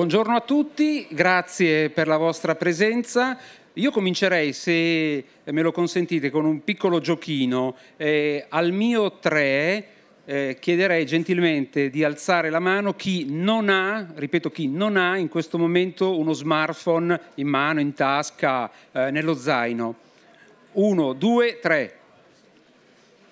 Buongiorno a tutti, grazie per la vostra presenza. Io comincerei, se me lo consentite, con un piccolo giochino. Eh, al mio 3 eh, chiederei gentilmente di alzare la mano chi non ha, ripeto, chi non ha in questo momento uno smartphone in mano, in tasca, eh, nello zaino. Uno, due, tre.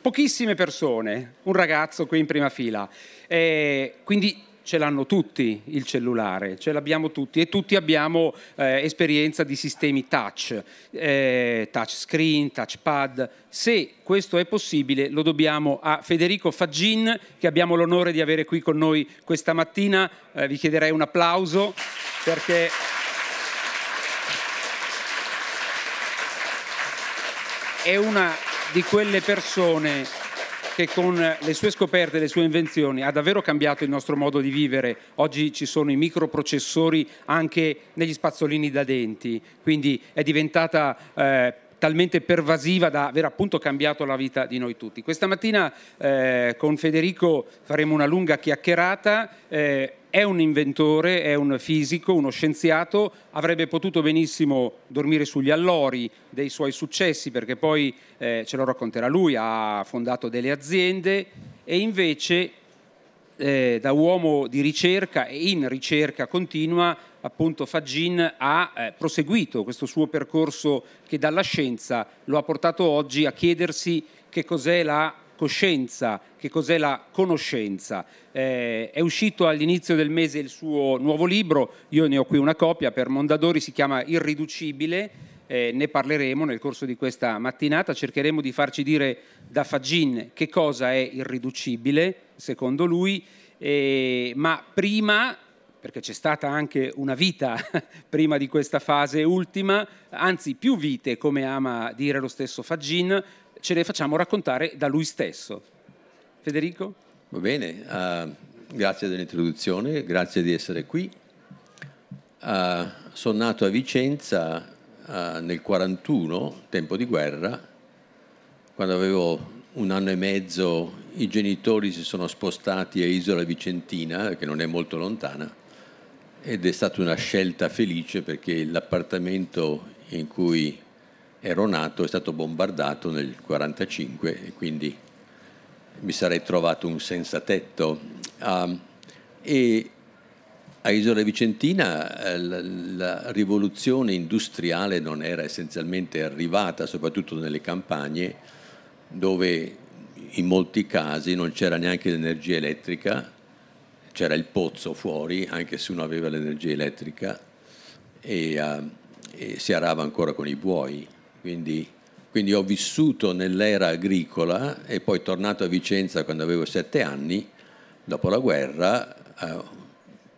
Pochissime persone, un ragazzo qui in prima fila. Eh, quindi ce l'hanno tutti il cellulare, ce l'abbiamo tutti e tutti abbiamo eh, esperienza di sistemi touch, eh, touch screen, touch pad. Se questo è possibile lo dobbiamo a Federico Faggin che abbiamo l'onore di avere qui con noi questa mattina. Eh, vi chiederei un applauso perché... È una di quelle persone che con le sue scoperte e le sue invenzioni ha davvero cambiato il nostro modo di vivere. Oggi ci sono i microprocessori anche negli spazzolini da denti, quindi è diventata... Eh, talmente pervasiva da aver appunto cambiato la vita di noi tutti. Questa mattina eh, con Federico faremo una lunga chiacchierata, eh, è un inventore, è un fisico, uno scienziato, avrebbe potuto benissimo dormire sugli allori dei suoi successi perché poi eh, ce lo racconterà lui, ha fondato delle aziende e invece eh, da uomo di ricerca e in ricerca continua appunto Fagin ha eh, proseguito questo suo percorso che dalla scienza lo ha portato oggi a chiedersi che cos'è la coscienza, che cos'è la conoscenza. Eh, è uscito all'inizio del mese il suo nuovo libro, io ne ho qui una copia per Mondadori, si chiama Irriducibile, eh, ne parleremo nel corso di questa mattinata, cercheremo di farci dire da Fagin che cosa è irriducibile, secondo lui, eh, ma prima perché c'è stata anche una vita prima di questa fase ultima, anzi più vite, come ama dire lo stesso Fagin, ce le facciamo raccontare da lui stesso. Federico? Va bene, uh, grazie dell'introduzione, grazie di essere qui. Uh, eh, sono nato a Vicenza uh, nel 1941, tempo di guerra, quando avevo un anno e mezzo i genitori si sono spostati a Isola Vicentina, che non è molto lontana, ed è stata una scelta felice perché l'appartamento in cui ero nato, è stato bombardato nel 1945 e quindi mi sarei trovato un senza tetto. Um, e a Isola Vicentina eh, la, la, rivoluzione industriale non era essenzialmente arrivata, soprattutto nelle campagne, dove in molti casi non c'era neanche l'energia elettrica, c'era il pozzo fuori, anche se uno aveva l'energia elettrica, e, uh, e si arava ancora con i buoi. Quindi, quindi ho vissuto nell'era agricola e poi tornato a Vicenza quando avevo sette anni, dopo la guerra, eh,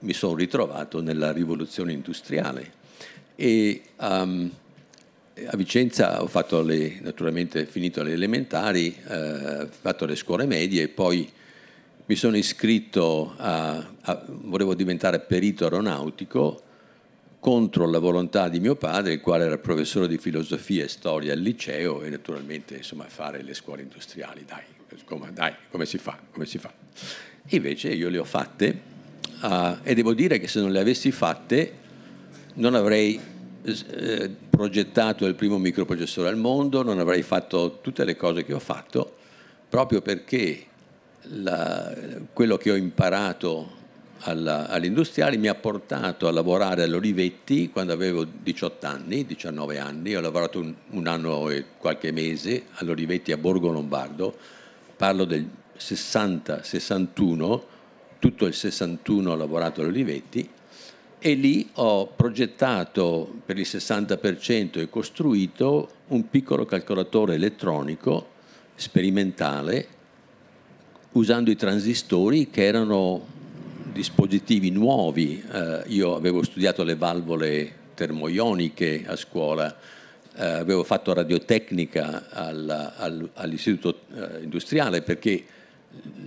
mi sono ritrovato nella rivoluzione industriale. E, um, a Vicenza ho fatto le, naturalmente finito le elementari, eh, fatto le scuole medie e poi mi sono iscritto a, a volevo diventare perito aeronautico contro la volontà di mio padre, il quale era professore di filosofia e storia al liceo e naturalmente insomma, fare le scuole industriali, dai, come, dai, come si fa? Come si fa? Invece io le ho fatte uh, e devo dire che se non le avessi fatte non avrei eh, progettato il primo microprocessore al mondo, non avrei fatto tutte le cose che ho fatto, proprio perché la, quello che ho imparato all'industriale, mi ha portato a lavorare all'Olivetti quando avevo 18 anni, 19 anni, ho lavorato un, un anno e qualche mese all'Olivetti a Borgo Lombardo, parlo del 60-61, tutto il 61 ho lavorato all'Olivetti e lì ho progettato per il 60% e costruito un piccolo calcolatore elettronico sperimentale usando i transistori che erano dispositivi nuovi, eh, io avevo studiato le valvole termoioniche a scuola, eh, avevo fatto radiotecnica alla, al, all'istituto eh, industriale perché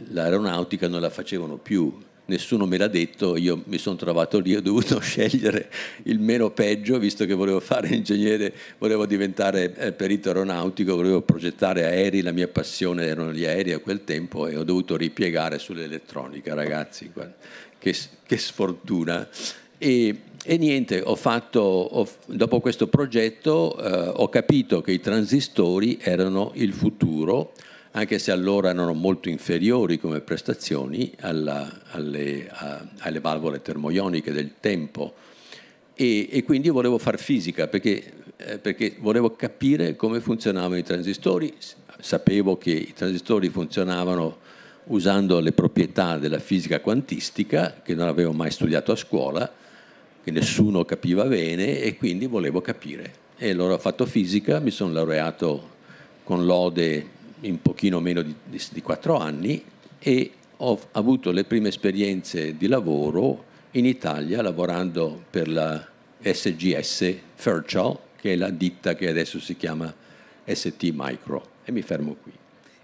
l'aeronautica non la facevano più, nessuno me l'ha detto, io mi sono trovato lì, ho dovuto scegliere il meno peggio, visto che volevo fare ingegnere, volevo diventare eh, perito aeronautico, volevo progettare aerei, la mia passione erano gli aerei a quel tempo e ho dovuto ripiegare sull'elettronica, ragazzi, che, che, sfortuna. E, e niente, ho fatto, ho, dopo questo progetto eh, ho capito che i transistori erano il futuro, anche se allora erano molto inferiori come prestazioni alla, alle, a, alle, valvole termoioniche del tempo. E, e quindi io volevo far fisica perché, eh, perché volevo capire come funzionavano i transistori. Sapevo che i transistori funzionavano usando le proprietà della fisica quantistica, che non avevo mai studiato a scuola, che nessuno capiva bene e quindi volevo capire. E allora ho fatto fisica, mi sono laureato con lode in pochino meno di, di, di 4 anni e ho avuto le prime esperienze di lavoro in Italia lavorando per la SGS Fairchild, che è la ditta che adesso si chiama ST Micro. E mi fermo qui.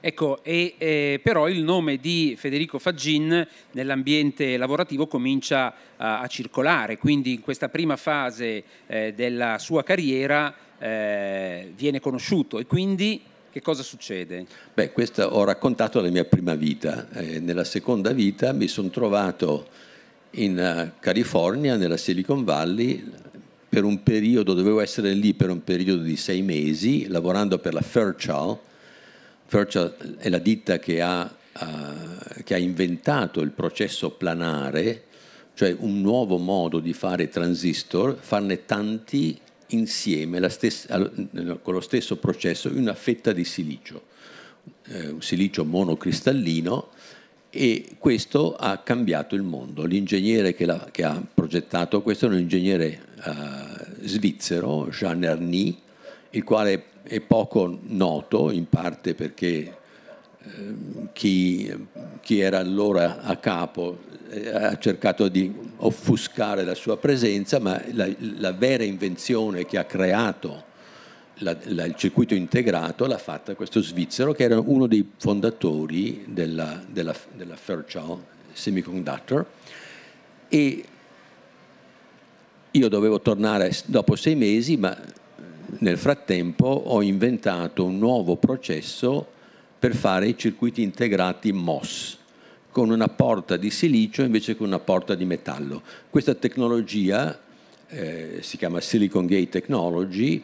Ecco, e, eh, però il nome di Federico Faggin nell'ambiente lavorativo comincia a, a circolare, quindi in questa prima fase eh, della sua carriera eh, viene conosciuto e quindi che cosa succede? Beh, questa ho raccontato la mia prima vita. Eh, nella seconda vita mi sono trovato in eh, California, nella Silicon Valley, per un periodo, dovevo essere lì per un periodo di sei mesi, lavorando per la Fairchild. Fairchild è la ditta che ha, uh, che ha inventato il processo planare, cioè un nuovo modo di fare transistor, farne tanti insieme stessa, eh, con lo stesso processo una fetta di silicio, eh, un silicio monocristallino e questo ha cambiato il mondo. L'ingegnere che, che, ha progettato questo è un ingegnere eh, svizzero, Jean Arny, il quale è poco noto in parte perché eh, chi, chi, era allora a capo eh, ha cercato di offuscare la sua presenza, ma la, la vera invenzione che ha creato la, la, il circuito integrato l'ha fatta questo svizzero che era uno dei fondatori della, della, della Fairchild Semiconductor e io dovevo tornare dopo sei mesi ma eh, nel frattempo ho inventato un nuovo processo per fare i circuiti integrati MOS con una porta di silicio invece che una porta di metallo. Questa tecnologia, eh, si chiama Silicon Gate Technology,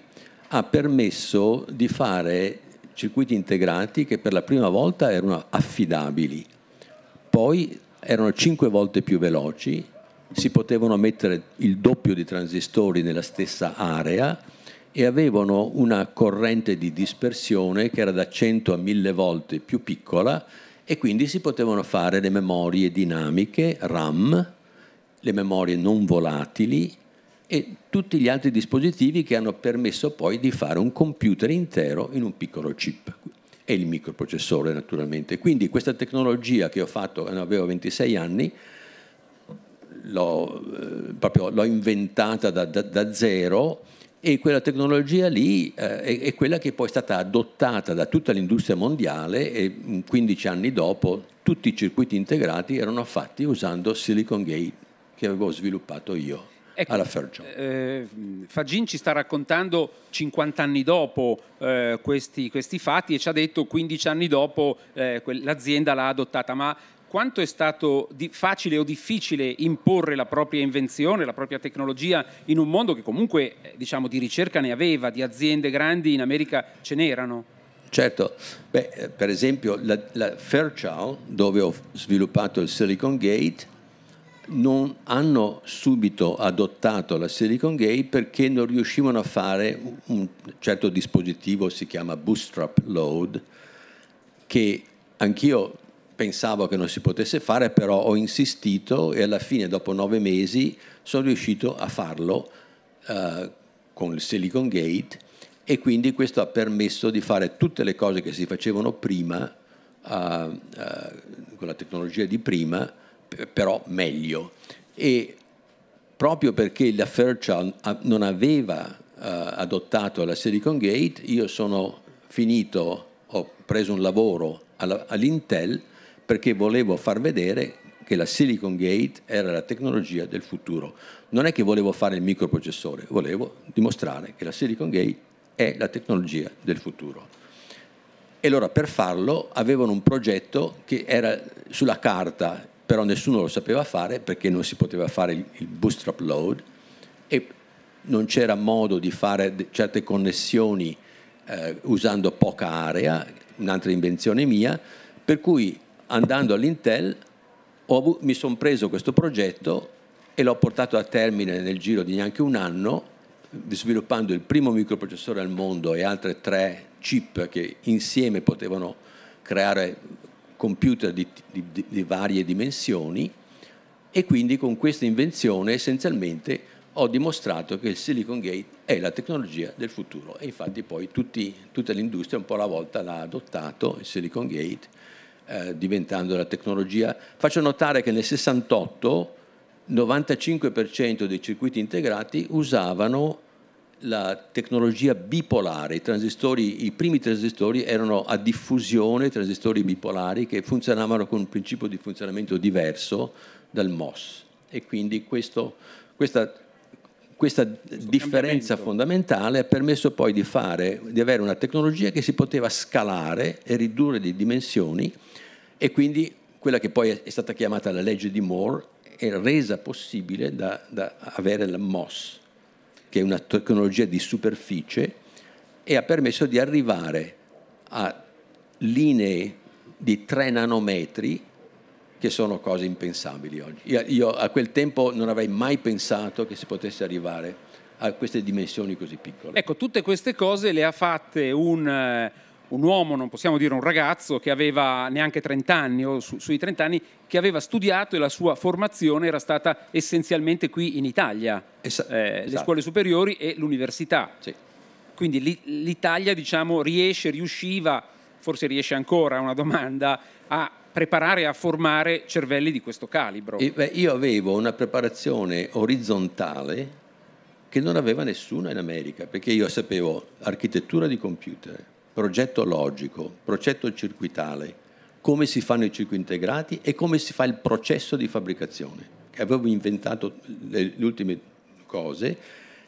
ha permesso di fare circuiti integrati che per la prima volta erano affidabili, poi erano cinque volte più veloci, si potevano mettere il doppio di transistori nella stessa area e avevano una corrente di dispersione che era da 100 a 1000 volte più piccola e quindi si potevano fare le memorie dinamiche, RAM, le memorie non volatili e tutti gli altri dispositivi che hanno permesso poi di fare un computer intero in un piccolo chip e il microprocessore naturalmente. Quindi questa tecnologia che ho fatto eh, avevo 26 anni l'ho, eh, proprio, l'ho inventata da, da, da zero e quella tecnologia lì eh, è, è, quella che poi è stata adottata da tutta l'industria mondiale e 15 mm, anni dopo tutti i circuiti integrati erano fatti usando Silicon Gate che avevo sviluppato io. Ecco, alla Fergion. Eh, Fagin ci sta raccontando 50 anni dopo eh, questi, questi, fatti e ci ha detto 15 anni dopo eh, l'azienda l'ha adottata, ma quanto è stato facile o difficile imporre la propria invenzione, la propria tecnologia in un mondo che comunque eh, diciamo, di ricerca ne aveva, di aziende grandi in America ce n'erano? Certo, Beh, eh, per esempio la, la, Fairchild, dove ho sviluppato il Silicon Gate, non hanno subito adottato la Silicon Gate perché non riuscivano a fare un certo dispositivo, si chiama bootstrap load, che anch'io pensavo che non si potesse fare, però ho insistito e alla fine, dopo nove mesi, sono riuscito a farlo eh, con il Silicon Gate e quindi questo ha permesso di fare tutte le cose che si facevano prima, eh, eh, con la tecnologia di prima, però meglio. E proprio perché la Fairchild non aveva eh, adottato la Silicon Gate, io sono finito, ho preso un lavoro all'Intel perché volevo far vedere che la Silicon Gate era la tecnologia del futuro. Non è che volevo fare il microprocessore, volevo dimostrare che la Silicon Gate è la tecnologia del futuro. E allora per farlo avevano un progetto che era sulla carta, però nessuno lo sapeva fare perché non si poteva fare il bootstrap load e non c'era modo di fare certe connessioni eh, usando poca area, un'altra invenzione mia, per cui andando all'Intel ho, mi sono preso questo progetto e l'ho portato a termine nel giro di neanche un anno sviluppando il primo microprocessore al mondo e altre tre chip che insieme potevano creare computer di, di, di varie dimensioni e quindi con questa invenzione essenzialmente ho dimostrato che il Silicon Gate è la tecnologia del futuro e infatti poi tutti, tutta l'industria un po' alla volta l'ha adottato, il Silicon Gate, eh, diventando la tecnologia. Faccio notare che nel 68 il 95% dei circuiti integrati usavano la tecnologia bipolare, I, i, primi transistori erano a diffusione, transistori bipolari che funzionavano con un principio di funzionamento diverso dal MOS e quindi questo, questa questa differenza fondamentale ha permesso poi di, fare, di avere una tecnologia che si poteva scalare e ridurre di dimensioni e quindi quella che poi è stata chiamata la legge di Moore è resa possibile da, da avere la MOS, che è una tecnologia di superficie e ha permesso di arrivare a linee di 3 nanometri che sono cose impensabili oggi. Io, io a quel tempo non avrei mai pensato che si potesse arrivare a queste dimensioni così piccole. Ecco, tutte queste cose le ha fatte un eh, un uomo, non possiamo dire un ragazzo, che aveva neanche 30 anni o su, sui 30 anni, che aveva studiato e la sua formazione era stata essenzialmente qui in Italia, Esa- eh, esatto. le scuole superiori e l'università. Sì. Quindi li, l'Italia, diciamo, riesce, riusciva, forse riesce ancora, è una domanda, a preparare a formare cervelli di questo calibro. E, beh, io avevo una preparazione orizzontale che non aveva nessuno in America, perché io sapevo architettura di computer, progetto logico, progetto circuitale, come si fanno i circuiti integrati e come si fa il processo di fabbricazione. Avevo inventato le ultime cose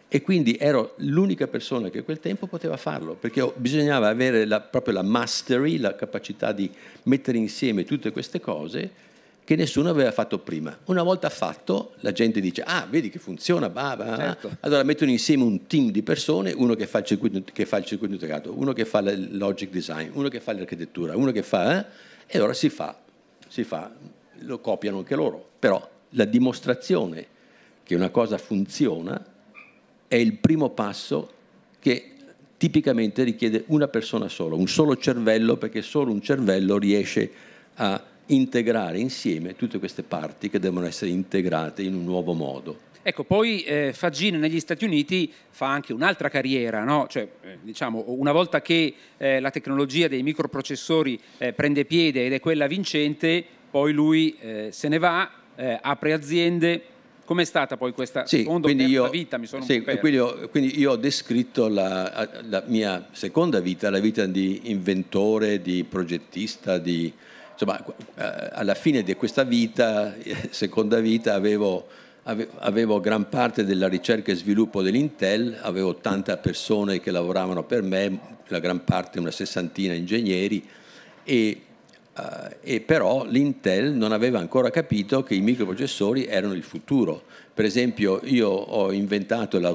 e quindi ero l'unica persona che a quel tempo poteva farlo, perché bisognava avere la, proprio la mastery, la capacità di mettere insieme tutte queste cose che nessuno aveva fatto prima. Una volta fatto, la gente dice, ah, vedi che funziona, bah, bah. Certo. allora mettono insieme un team di persone, uno che fa il circuito, che fa il circuito integrato, uno che fa il logic design, uno che fa l'architettura, uno che fa... Eh? E allora si fa, si fa, lo copiano anche loro. Però la dimostrazione che una cosa funziona è il primo passo che tipicamente richiede una persona sola, un solo cervello, perché solo un cervello riesce a integrare insieme tutte queste parti che devono essere integrate in un nuovo modo. Ecco, poi eh, Fagin negli Stati Uniti fa anche un'altra carriera, no? cioè, eh, diciamo, una volta che eh, la tecnologia dei microprocessori eh, prende piede ed è quella vincente, poi lui eh, se ne va, eh, apre aziende, Com'è stata poi questa sì, seconda io, vita? Sì, quindi, io, quindi, io, ho descritto la, la, mia seconda vita, la vita di inventore, di progettista, di, insomma, eh, alla fine di questa vita, eh, seconda vita, avevo, avevo gran parte della ricerca e sviluppo dell'Intel, avevo 80 persone che lavoravano per me, la gran parte, una sessantina ingegneri, e eh, e però l'Intel non aveva ancora capito che i microprocessori erano il futuro. Per esempio io ho inventato la,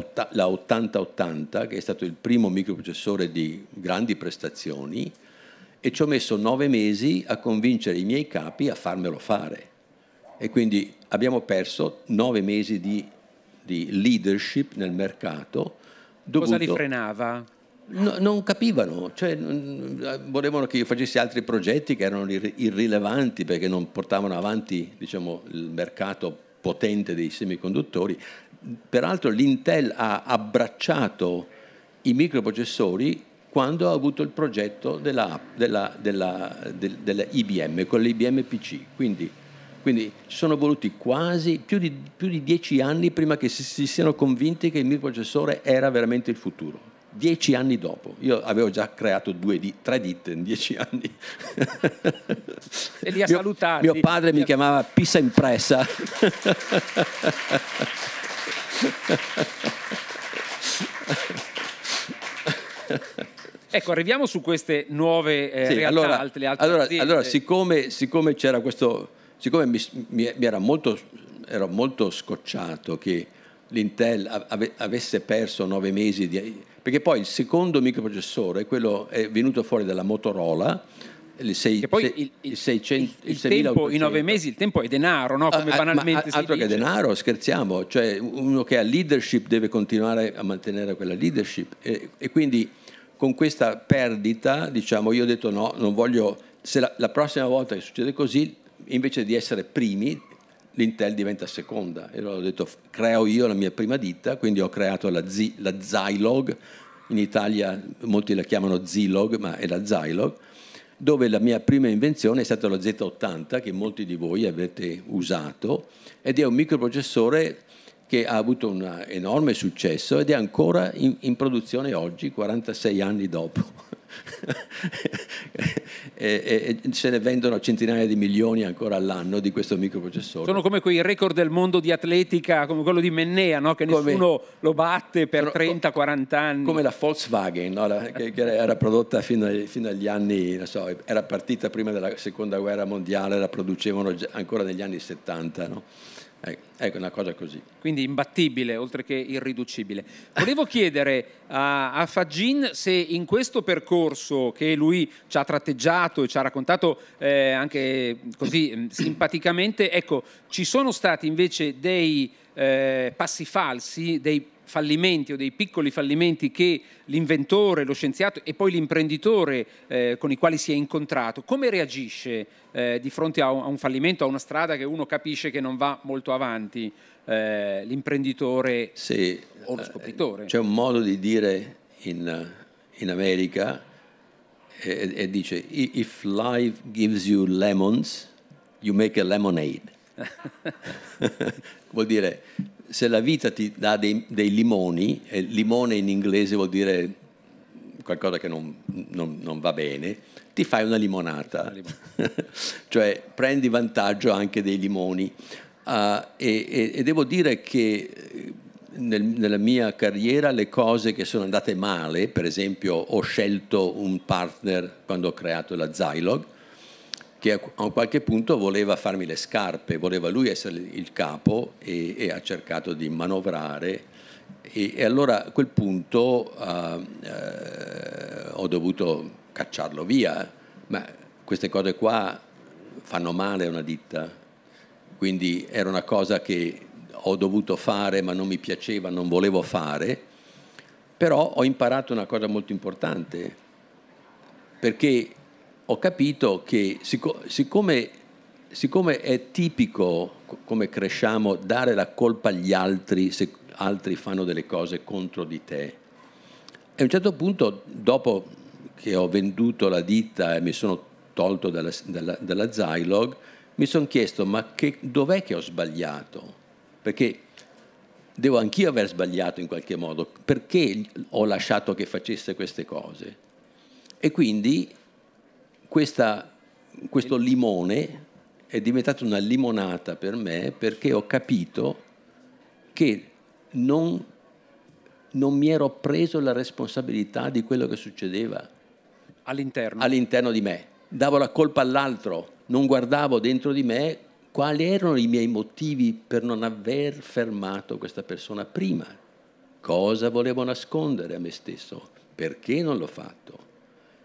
8080 che è stato il primo microprocessore di grandi prestazioni e ci ho messo nove mesi a convincere i miei capi a farmelo fare. E quindi abbiamo perso nove mesi di, di leadership nel mercato. Dovuto... Cosa li frenava? No, non capivano, cioè, volevano che io facessi altri progetti che erano irrilevanti perché non portavano avanti diciamo, il mercato potente dei semiconduttori. Peraltro l'Intel ha abbracciato i microprocessori quando ha avuto il progetto della, della, della, della IBM, con l'IBM PC. Quindi, quindi ci sono voluti quasi più di, più di dieci anni prima che si, si siano convinti che il microprocessore era veramente il futuro dieci anni dopo. Io avevo già creato di, tre ditte in dieci anni. E li ha mio, salutati. Mio padre mi chiamava Pisa Impressa. Ecco, arriviamo su queste nuove eh, sì, realtà, allora, altre, altre allora, allora siccome, siccome, c'era questo, siccome mi, mi, mi era molto, ero molto scocciato che l'Intel ave, avesse perso nove mesi di, perché poi il secondo microprocessore, quello è venuto fuori dalla Motorola, il, 6, poi il, il, 600, il, il tempo, i nove mesi, il tempo è denaro, no? Ah, come ah, a, banalmente ma, a, Altro dice. che denaro, scherziamo, cioè uno che ha leadership deve continuare a mantenere quella leadership e, e quindi con questa perdita, diciamo, io ho detto no, non voglio, se la, la prossima volta che succede così, invece di essere primi, l'Intel diventa seconda. E allora ho detto, creo io la mia prima ditta, quindi ho creato la, Z, la Zilog, in Italia molti la chiamano Zilog, ma è la Zilog, dove la mia prima invenzione è stata la Z80, che molti di voi avete usato, ed è un microprocessore che ha avuto un enorme successo ed è ancora in, in produzione oggi, 46 anni dopo. e, e, se ne vendono centinaia di milioni ancora all'anno di questo microprocessore. Sono come quei record del mondo di atletica, come quello di Mennea, no? che nessuno lo batte per 30-40 anni. Come la Volkswagen, no? la, che, che, era prodotta fino, fino agli anni, so, era partita prima della seconda guerra mondiale, la producevano ancora negli anni 70. No? Ecco, ecco una cosa così. Quindi imbattibile, oltre che irriducibile. Volevo chiedere a, a Fagin se in questo percorso che lui ci ha tratteggiato e ci ha raccontato eh, anche così mm, simpaticamente, ecco, ci sono stati invece dei eh, passi falsi, dei fallimenti o dei piccoli fallimenti che l'inventore, lo scienziato e poi l'imprenditore eh, con i quali si è incontrato, come reagisce eh, di fronte a un, a un, fallimento, a una strada che uno capisce che non va molto avanti, eh, l'imprenditore sì, o lo eh, scopritore? C'è un modo di dire in, in America e, e dice, if life gives you lemons, you make a lemonade. vuol dire, se la vita ti dà dei, dei, limoni, e limone in inglese vuol dire qualcosa che non, non, non va bene, ti fai una limonata. Una limonata. cioè prendi vantaggio anche dei limoni. Uh, e, e, e, devo dire che eh, nel, nella mia carriera le cose che sono andate male, per esempio ho scelto un partner quando ho creato la Zilog, che a un qualche punto voleva farmi le scarpe, voleva lui essere il capo e, e ha cercato di manovrare. E, e allora a quel punto uh, eh, ho dovuto cacciarlo via, ma queste cose qua fanno male a una ditta, quindi era una cosa che ho dovuto fare ma non mi piaceva, non volevo fare, però ho imparato una cosa molto importante, perché ho capito che sic- siccome, siccome, è tipico come cresciamo dare la colpa agli altri se altri fanno delle cose contro di te, a un certo punto dopo che ho venduto la ditta e mi sono tolto dalla, dalla, dalla Zilog, mi sono chiesto ma che, dov'è che ho sbagliato? Perché devo anch'io aver sbagliato in qualche modo, perché ho lasciato che facesse queste cose? E quindi questa, questo limone è diventato una limonata per me perché ho capito che non, non mi ero preso la responsabilità di quello che succedeva all'interno, all'interno di me. Davo la colpa all'altro, non guardavo dentro di me quali erano i miei motivi per non aver fermato questa persona prima, cosa volevo nascondere a me stesso, perché non l'ho fatto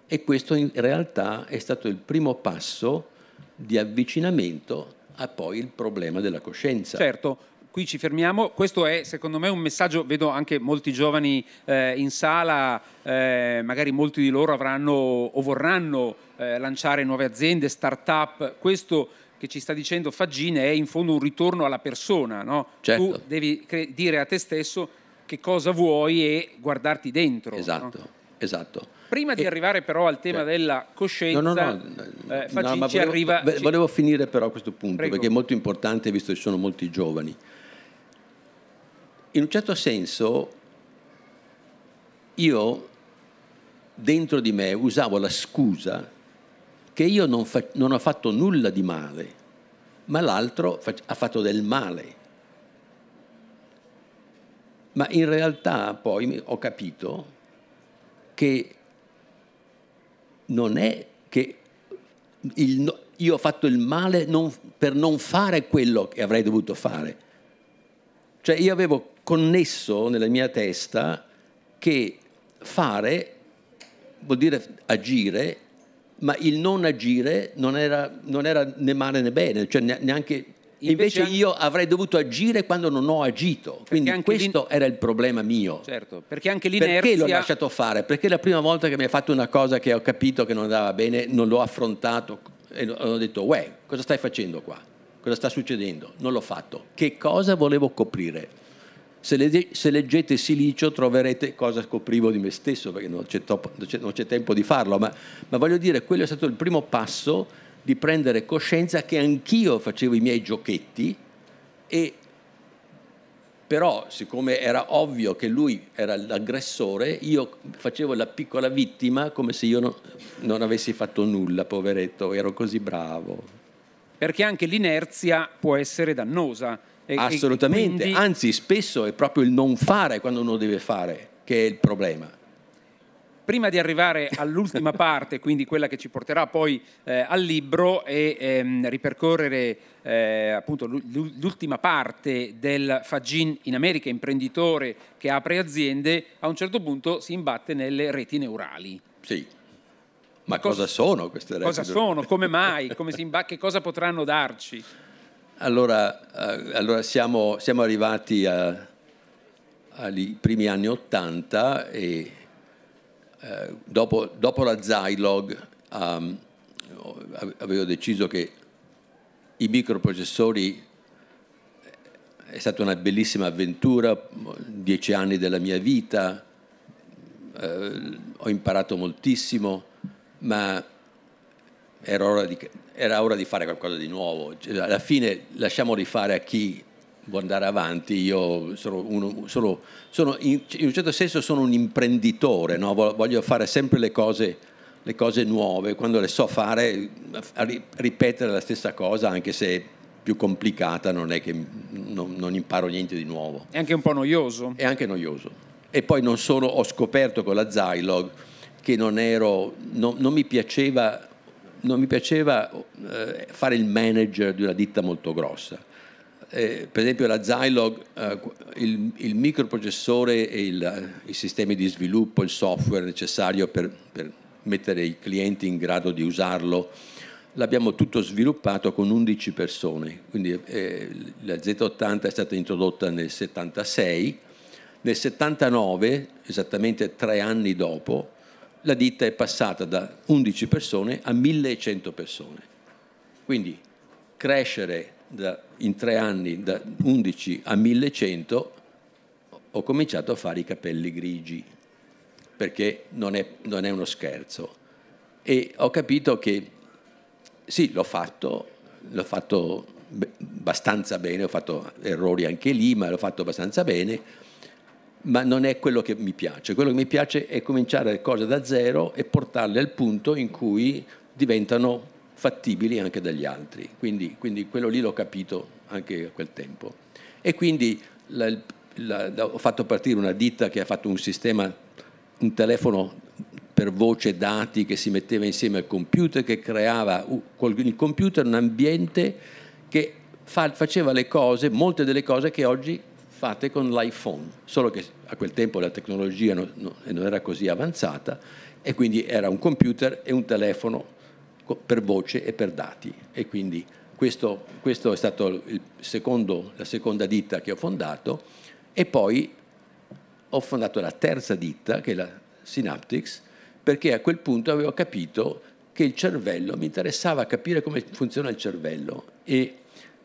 e questo in realtà è stato il primo passo di avvicinamento a poi il problema della coscienza. Certo, qui ci fermiamo. Questo è secondo me un messaggio, vedo anche molti giovani eh, in sala, eh, magari molti di loro avranno o vorranno eh, lanciare nuove aziende, start-up. Questo che ci sta dicendo Faggine è in fondo un ritorno alla persona, no? certo. Tu devi cre- dire a te stesso che cosa vuoi e guardarti dentro. Esatto, no? esatto. esatto. Prima di arrivare però al tema eh. della coscienza, no, no, no, eh, no volevo, arriva... Volevo finire però a questo punto, Prego. perché è molto importante visto che ci sono molti giovani. In un certo senso io dentro di me usavo la scusa che io non, fa- non ho fatto nulla di male, ma l'altro fa- ha fatto del male. Ma in realtà poi ho capito che non è che il, io ho fatto il male non, per non fare quello che avrei dovuto fare. Cioè io avevo connesso nella mia testa che fare vuol dire agire, ma il non agire non era, non era né male né bene, cioè neanche Invece, Invece io avrei dovuto agire quando non ho agito, quindi questo era il problema mio. Certo, perché anche l'inerzia... Perché l'ho lasciato fare? Perché la prima volta che mi ha fatto una cosa che ho capito che non andava bene, non l'ho affrontato e ho detto, uè, cosa stai facendo qua? Cosa sta succedendo? Non l'ho fatto. Che cosa volevo coprire? Se, le, se, leggete Silicio troverete cosa scoprivo di me stesso, perché non c'è, top, non c'è, non c'è tempo di farlo, ma, ma voglio dire, quello è stato il primo passo di prendere coscienza che anch'io facevo i miei giochetti e però siccome era ovvio che lui era l'aggressore, io facevo la piccola vittima come se io non, non avessi fatto nulla, poveretto, ero così bravo. Perché anche l'inerzia può essere dannosa. E, Assolutamente, e quindi... anzi spesso è proprio il non fare quando uno deve fare che è il problema prima di arrivare all'ultima parte, quindi quella che ci porterà poi eh, al libro e ehm, ripercorrere eh, appunto l'ultima parte del Fagin in America, imprenditore che apre aziende, a un certo punto si imbatte nelle reti neurali. Sì. Ma cosa, cosa sono queste reti? Cosa sono? Come mai? Come si imba- che cosa potranno darci? Allora, eh, allora siamo, siamo, arrivati a, ai primi anni Ottanta e eh, dopo, dopo, la Zilog um, ehm, avevo deciso che i microprocessori eh, è stata una bellissima avventura, dieci anni della mia vita, eh, ho imparato moltissimo, ma era ora, di, era ora, di, fare qualcosa di nuovo. Cioè, alla fine lasciamo rifare a chi vuole andare avanti, io sono, uno, sono, sono in, in, un certo senso sono un imprenditore, no? voglio fare sempre le cose, le cose nuove, quando le so fare, ripetere la stessa cosa anche se più complicata non è che non, non, imparo niente di nuovo. È anche un po' noioso. È anche noioso. E poi non sono, ho scoperto con la Zilog che non ero, no, non mi piaceva, non mi piaceva eh, fare il manager di una ditta molto grossa eh, per esempio la Zilog, eh, il, il, microprocessore e il, eh, i sistemi di sviluppo, il software necessario per, per mettere i clienti in grado di usarlo, l'abbiamo tutto sviluppato con 11 persone, quindi eh, la Z80 è stata introdotta nel 76, nel 79, esattamente tre anni dopo, la ditta è passata da 11 persone a 1100 persone. Quindi crescere da, in tre anni da 11 a 1100 ho cominciato a fare i capelli grigi, perché non è, non è uno scherzo. E ho capito che sì, l'ho fatto, l'ho fatto abbastanza bene, ho fatto errori anche lì, ma l'ho fatto abbastanza bene, ma non è quello che mi piace. Quello che mi piace è cominciare le cose da zero e portarle al punto in cui diventano fattibili anche dagli altri. Quindi, quindi quello lì l'ho capito anche a quel tempo. E quindi la, la, la, ho fatto partire una ditta che ha fatto un sistema, un telefono per voce dati che si metteva insieme al computer, che creava con il computer un ambiente che fa, faceva le cose, molte delle cose che oggi fate con l'iPhone, solo che a quel tempo la tecnologia non, non era così avanzata e quindi era un computer e un telefono per voce e per dati. E quindi questo, questo è stato secondo, la seconda ditta che ho fondato e poi ho fondato la terza ditta, che è la Synaptics, perché a quel punto avevo capito che il cervello, mi interessava capire come funziona il cervello e,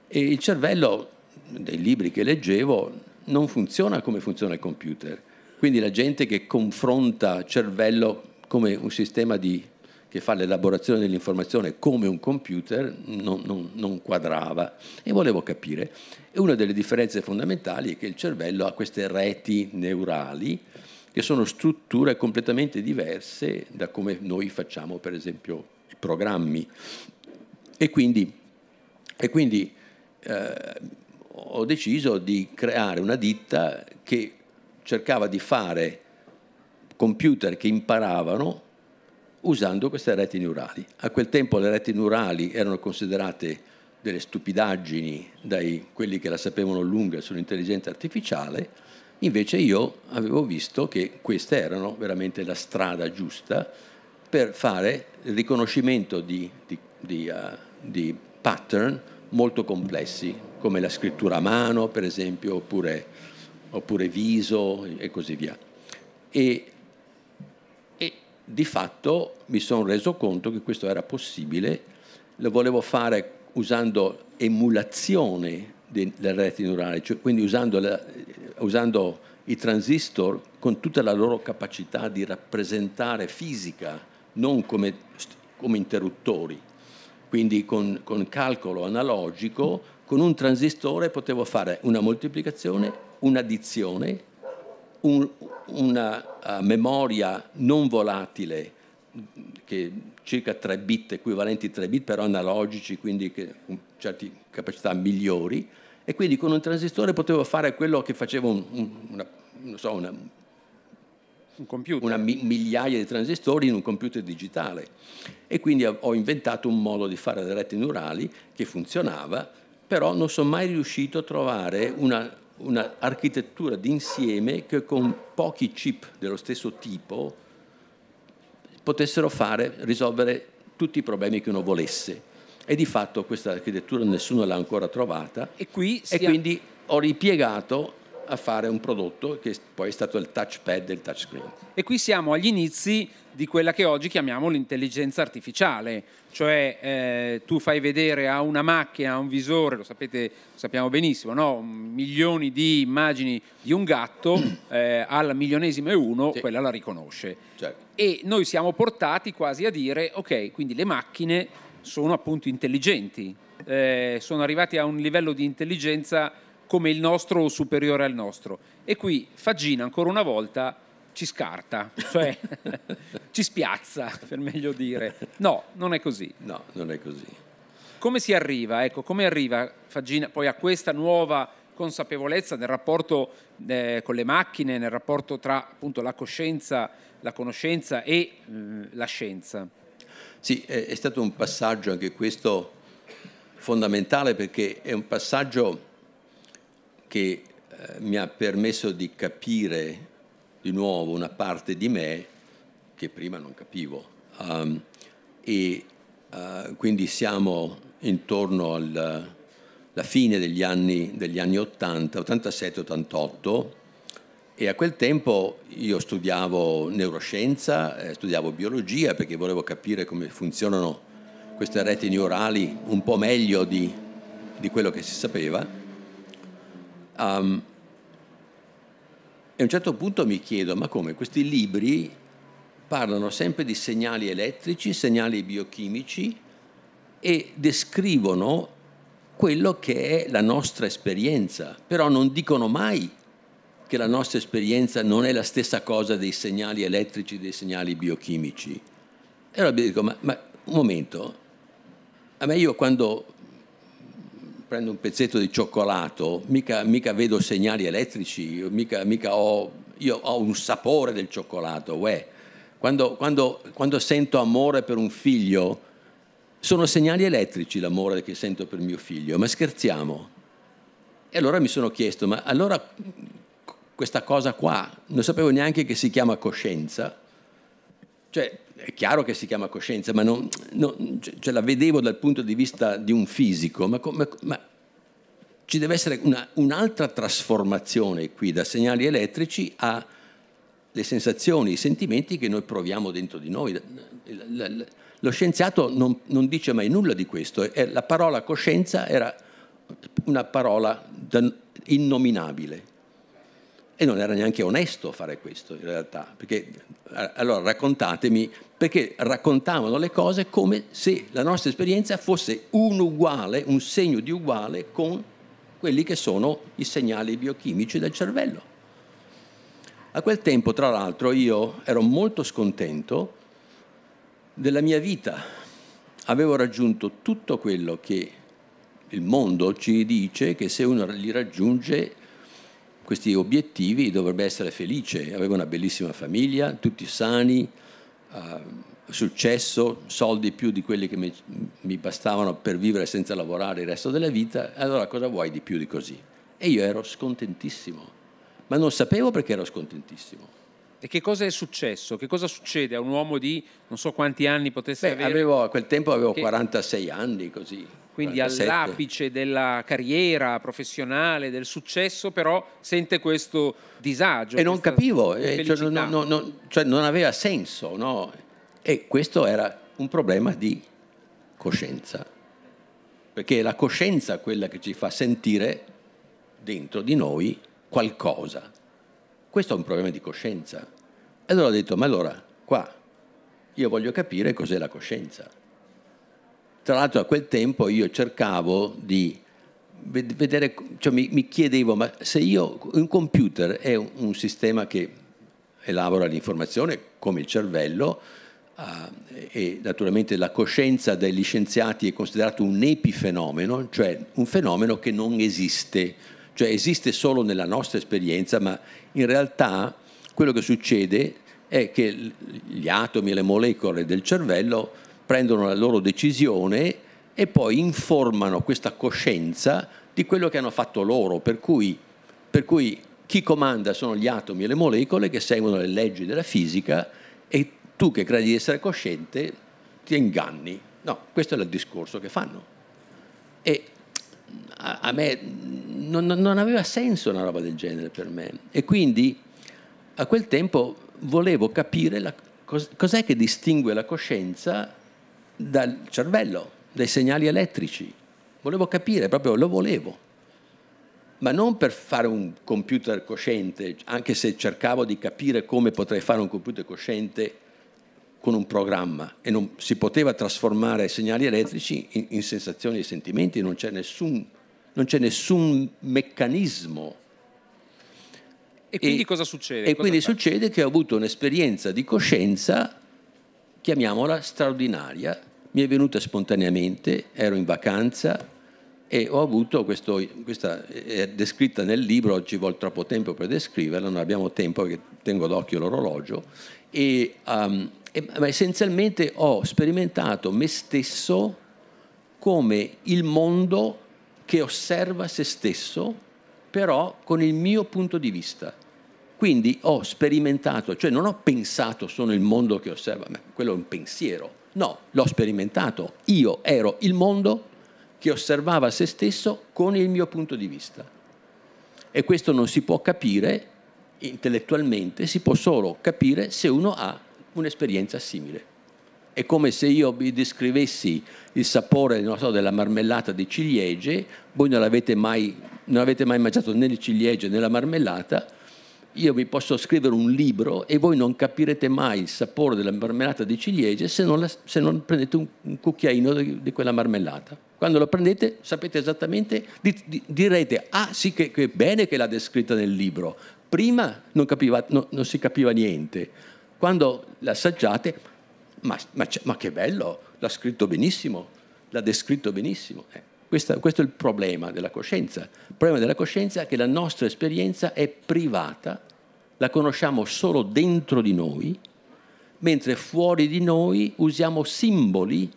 e il cervello, dei libri che leggevo, non funziona come funziona il computer. Quindi la gente che confronta cervello come un sistema di che fa l'elaborazione dell'informazione come un computer non, non, non quadrava e volevo capire. E una delle differenze fondamentali è che il cervello ha queste reti neurali che sono strutture completamente diverse da come noi facciamo per esempio i programmi. E quindi, e quindi eh, ho deciso di creare una ditta che cercava di fare computer che imparavano usando queste reti neurali. A quel tempo le reti neurali erano considerate delle stupidaggini dai quelli che la sapevano lunga sull'intelligenza artificiale, invece io avevo visto che queste erano veramente la strada giusta per fare il riconoscimento di, di, di, uh, di pattern molto complessi, come la scrittura a mano, per esempio, oppure, oppure viso e così via. E di fatto mi sono reso conto che questo era possibile, lo volevo fare usando emulazione delle reti neurali, cioè quindi usando, la, usando, i transistor con tutta la loro capacità di rappresentare fisica, non come, come interruttori. Quindi con, con calcolo analogico, con un transistore potevo fare una moltiplicazione, un'addizione un, una uh, memoria non volatile, che circa 3 bit, equivalenti 3 bit però analogici, quindi con certe capacità migliori, e quindi con un transistore potevo fare quello che faceva un, un, una, so, una, un una mi, migliaia di transistori in un computer digitale. E quindi ho inventato un modo di fare le reti neurali che funzionava, però non sono mai riuscito a trovare una un'architettura d'insieme che con pochi chip dello stesso tipo potessero fare, risolvere tutti i problemi che uno volesse. E di fatto questa architettura nessuno l'ha ancora trovata. E, qui sia... e quindi ho ripiegato a fare un prodotto che poi è stato il touchpad e il touchscreen. E qui siamo agli inizi di quella che oggi chiamiamo l'intelligenza artificiale, cioè eh, tu fai vedere a una macchina, a un visore, lo sapete, lo sappiamo benissimo, no? Mm, milioni di immagini di un gatto, eh, alla milionesima e uno sì. quella la riconosce. Certo. E noi siamo portati quasi a dire, ok, quindi le macchine sono appunto intelligenti, eh, sono arrivati a un livello di intelligenza come il nostro o superiore al nostro. E qui Faggina ancora una volta ci scarta, cioè ci spiazza, per meglio dire. No, non è così. No, non è così. Come si arriva, ecco, come arriva Faggina poi a questa nuova consapevolezza nel rapporto eh, con le macchine, nel rapporto tra appunto la coscienza, la conoscenza e mh, mm, la scienza? Sì, è, è stato un passaggio anche questo fondamentale perché è un passaggio che eh, mi ha permesso di capire di nuovo una parte di me che prima non capivo. Um, e uh, quindi siamo intorno alla fine degli anni, degli anni 80, 87-88 e a quel tempo io studiavo neuroscienza, eh, studiavo biologia perché volevo capire come funzionano queste reti neurali un po' meglio di, di quello che si sapeva Um, e a un certo punto mi chiedo, ma come questi libri parlano sempre di segnali elettrici, segnali biochimici e descrivono quello che è la nostra esperienza, però non dicono mai che la nostra esperienza non è la stessa cosa dei segnali elettrici, dei segnali biochimici. E allora mi dico, ma, ma un momento, a me io quando prendo un pezzetto di cioccolato, mica, mica vedo segnali elettrici, mica, mica ho, io ho un sapore del cioccolato, Quando, quando, quando sento amore per un figlio, sono segnali elettrici l'amore che sento per mio figlio, ma scherziamo. E allora mi sono chiesto, ma allora questa cosa qua, non sapevo neanche che si chiama coscienza, cioè è chiaro che si chiama coscienza, ma non, non, cioè, cioè la vedevo dal punto di vista di un fisico, ma, ma, ma ci deve essere una, un'altra trasformazione qui da segnali elettrici a le sensazioni, i sentimenti che noi proviamo dentro di noi. Lo scienziato non, non dice mai nulla di questo, la parola coscienza era una parola innominabile. E non era neanche onesto fare questo in realtà, perché eh, allora raccontatemi, perché raccontavano le cose come se la nostra esperienza fosse un uguale, un segno di uguale con quelli che sono i segnali biochimici del cervello. A quel tempo, tra l'altro, io ero molto scontento della mia vita. Avevo raggiunto tutto quello che il mondo ci dice che se uno li raggiunge questi obiettivi dovrebbe essere felice, aveva una bellissima famiglia, tutti sani, eh, successo, soldi più di quelli che mi, mi bastavano per vivere senza lavorare il resto della vita, allora cosa vuoi di più di così? E io ero scontentissimo, ma non sapevo perché ero scontentissimo e che cosa è successo? Che cosa succede a un uomo di non so quanti anni potesse Beh, avere? Avevo, a quel tempo avevo che... 46 anni così. Quindi 47. all'apice della carriera professionale, del successo, però sente questo disagio. E non capivo, eh, cioè non, non, non, cioè non, aveva senso, no? E questo era un problema di coscienza, perché è la coscienza quella che ci fa sentire dentro di noi qualcosa questo è un problema di coscienza. E allora ho detto, ma allora, qua, io voglio capire cos'è la coscienza. Tra l'altro a quel tempo io cercavo di vedere, cioè mi, mi chiedevo, ma se io, un computer è un, un sistema che elabora l'informazione come il cervello, Uh, e naturalmente la coscienza degli scienziati è considerato un epifenomeno, cioè un fenomeno che non esiste, cioè esiste solo nella nostra esperienza, ma in realtà quello che succede è che gli atomi e le molecole del cervello prendono la loro decisione e poi informano questa coscienza di quello che hanno fatto loro, per cui, per cui chi comanda sono gli atomi e le molecole che seguono le leggi della fisica e tu che credi di essere cosciente ti inganni. No, questo è il discorso che fanno. E a, me non, non aveva senso una roba del genere per me. E quindi a quel tempo volevo capire la, cos, cos'è che distingue la coscienza dal cervello, dai segnali elettrici. Volevo capire, proprio lo volevo. Ma non per fare un computer cosciente, anche se cercavo di capire come potrei fare un computer cosciente con un programma e non si poteva trasformare segnali elettrici in, in sensazioni e sentimenti, non c'è nessun non c'è nessun meccanismo. E quindi e, cosa succede? E cosa quindi fa? succede che ho avuto un'esperienza di coscienza, chiamiamola straordinaria, mi è venuta spontaneamente, ero in vacanza e ho avuto questo, questa eh, è descritta nel libro, oggi vuol troppo tempo per descriverla, non abbiamo tempo perché tengo d'occhio l'orologio, e, um, e, ma essenzialmente ho sperimentato me stesso come il mondo che osserva se stesso, però con il mio punto di vista. Quindi ho sperimentato, cioè non ho pensato sono il mondo che osserva me, quello è un pensiero. No, l'ho sperimentato. Io ero il mondo che osservava se stesso con il mio punto di vista. E questo non si può capire intellettualmente, si può solo capire se uno ha un'esperienza simile. È come se io vi descrivessi il sapore so, della marmellata di ciliegie, voi non avete, mai, non avete mai mangiato né le ciliegie né la marmellata, io vi posso scrivere un libro e voi non capirete mai il sapore della marmellata di ciliegie se non, la, se non prendete un, un cucchiaino di, di, quella marmellata. Quando lo prendete sapete esattamente, di, di, direte, ah sì che, che, bene che l'ha descritta nel libro, prima non, capiva, no, non si capiva niente, quando l'assaggiate ma, ma, ma che bello, l'ha scritto benissimo, l'ha descritto benissimo. Eh, questa, questo è il problema della coscienza. Il problema della coscienza è che la nostra esperienza è privata, la conosciamo solo dentro di noi, mentre fuori di noi usiamo simboli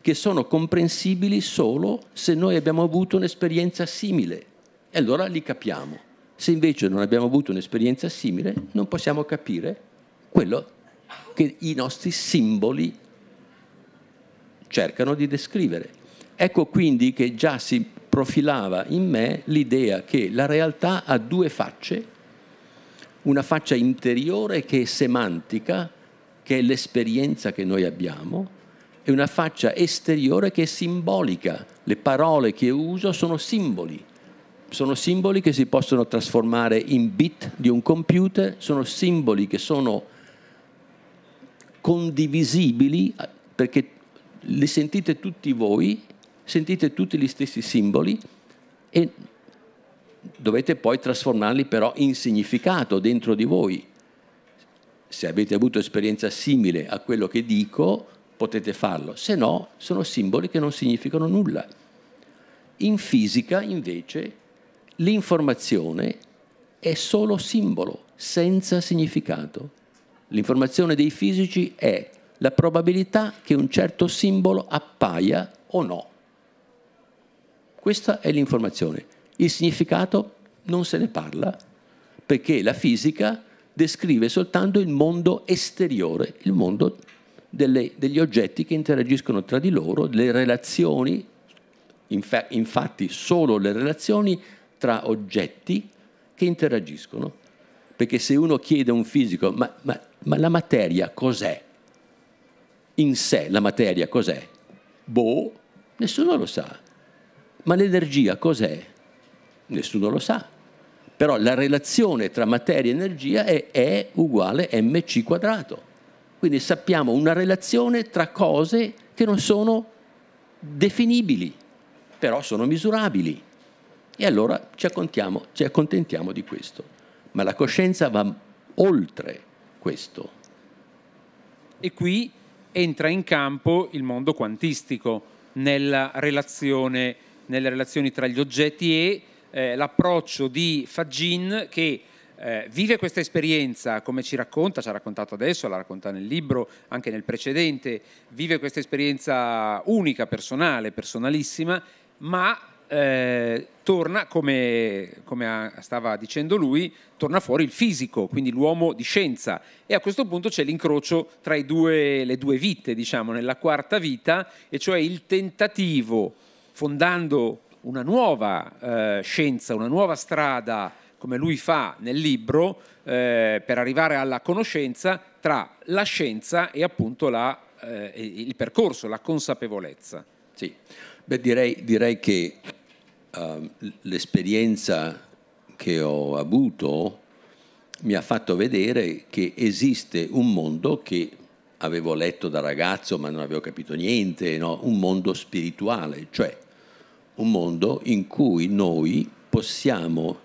che sono comprensibili solo se noi abbiamo avuto un'esperienza simile. E allora li capiamo. Se invece non abbiamo avuto un'esperienza simile, non possiamo capire quello che che i nostri simboli cercano di descrivere. Ecco quindi che già si profilava in me l'idea che la realtà ha due facce, una faccia interiore che è semantica, che è l'esperienza che noi abbiamo, e una faccia esteriore che è simbolica. Le parole che uso sono simboli. Sono simboli che si possono trasformare in bit di un computer, sono simboli che sono condivisibili perché li sentite tutti voi, sentite tutti gli stessi simboli e dovete poi trasformarli però in significato dentro di voi. Se avete avuto esperienza simile a quello che dico, potete farlo, se no sono simboli che non significano nulla. In fisica, invece, l'informazione è solo simbolo, senza significato. L'informazione dei fisici è la probabilità che un certo simbolo appaia o no. Questa è l'informazione. Il significato non se ne parla perché la fisica descrive soltanto il mondo esteriore, il mondo delle, degli oggetti che interagiscono tra di loro, le relazioni, infa, infatti solo le relazioni tra oggetti che interagiscono. Perché se uno chiede a un fisico, ma, ma ma la materia cos'è? In sé la materia cos'è? Boh, nessuno lo sa. Ma l'energia cos'è? Nessuno lo sa. Però la relazione tra materia e energia è E uguale mc quadrato. Quindi sappiamo una relazione tra cose che non sono definibili, però sono misurabili. E allora ci accontentiamo, ci accontentiamo di questo. Ma la coscienza va oltre questo. E qui entra in campo il mondo quantistico nella relazione, nelle relazioni tra gli oggetti e eh, l'approccio di Fagin che eh, vive questa esperienza, come ci racconta, ci ha raccontato adesso, la racconta nel libro, anche nel precedente, vive questa esperienza unica, personale, personalissima, ma eh, torna, come, come, stava dicendo lui, torna fuori il fisico, quindi l'uomo di scienza. E a questo punto c'è l'incrocio tra due, le due vite, diciamo, nella quarta vita, e cioè il tentativo, fondando una nuova eh, scienza, una nuova strada, come lui fa nel libro, eh, per arrivare alla conoscenza tra la scienza e appunto la, eh, il percorso, la consapevolezza. Sì. Beh, direi, direi che Ehm, l'esperienza che ho avuto mi ha fatto vedere che esiste un mondo che avevo letto da ragazzo ma non avevo capito niente, no? un mondo spirituale, cioè un mondo in cui noi possiamo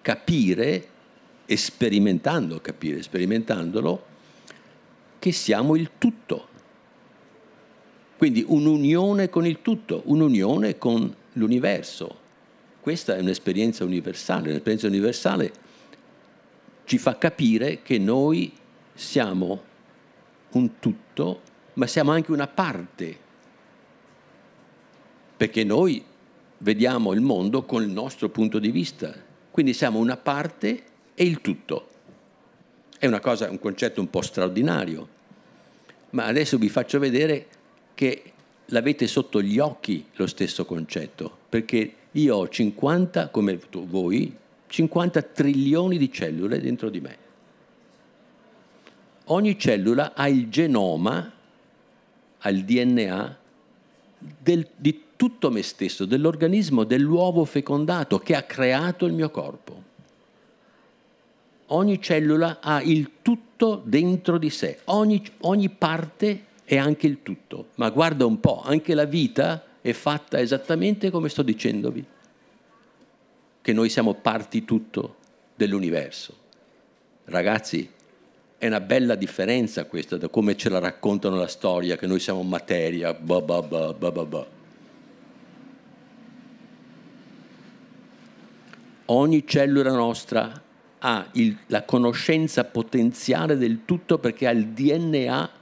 capire, sperimentando, capire, sperimentandolo, che siamo il tutto. Quindi un'unione con il tutto, un'unione con l'universo. Questa è un'esperienza universale, L'esperienza universale ci fa capire che noi siamo un tutto, ma siamo anche una parte, perché noi vediamo il mondo con il nostro punto di vista, quindi siamo una parte e il tutto. È cosa, un concetto un po' straordinario, ma adesso vi faccio vedere che l'avete sotto gli occhi lo stesso concetto, perché io ho 50, come voi, 50 trilioni di cellule dentro di me. Ogni cellula ha il genoma, ha il DNA del, di tutto me stesso, dell'organismo, dell'uovo fecondato che ha creato il mio corpo. Ogni cellula ha il tutto dentro di sé, ogni, ogni parte è anche il tutto, ma guarda un po', anche la vita è fatta esattamente come sto dicendovi, che noi siamo parti tutto dell'universo. Ragazzi, è una bella differenza questa da come ce la raccontano la storia, che noi siamo materia, ba ba ba ba ba ba. Ogni cellula nostra ha il, la conoscenza potenziale del tutto perché ha il DNA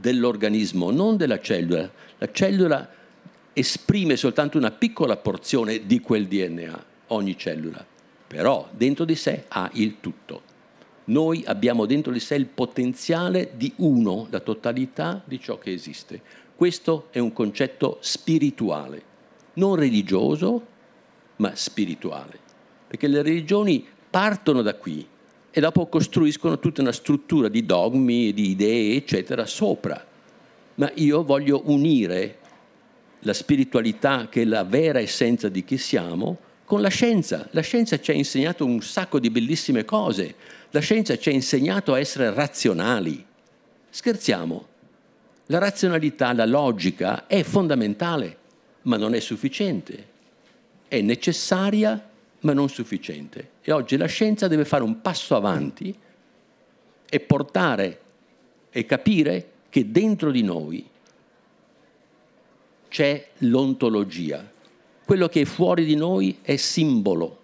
dell'organismo, non della cellula. La cellula esprime soltanto una piccola porzione di quel DNA, ogni cellula, però dentro di sé ha il tutto. Noi abbiamo dentro di sé il potenziale di uno, la totalità di ciò che esiste. Questo è un concetto spirituale, non religioso, ma spirituale, perché le religioni partono da qui, e dopo costruiscono tutta una struttura di dogmi, di idee, eccetera, sopra. Ma io voglio unire la spiritualità, che è la vera essenza di chi siamo, con la scienza. La scienza ci ha insegnato un sacco di bellissime cose. La scienza ci ha insegnato a essere razionali. Scherziamo. La razionalità, la logica è fondamentale, ma non è sufficiente. È necessaria ma non sufficiente. E oggi la scienza deve fare un passo avanti e portare e capire che dentro di noi c'è l'ontologia. Quello che è fuori di noi è simbolo.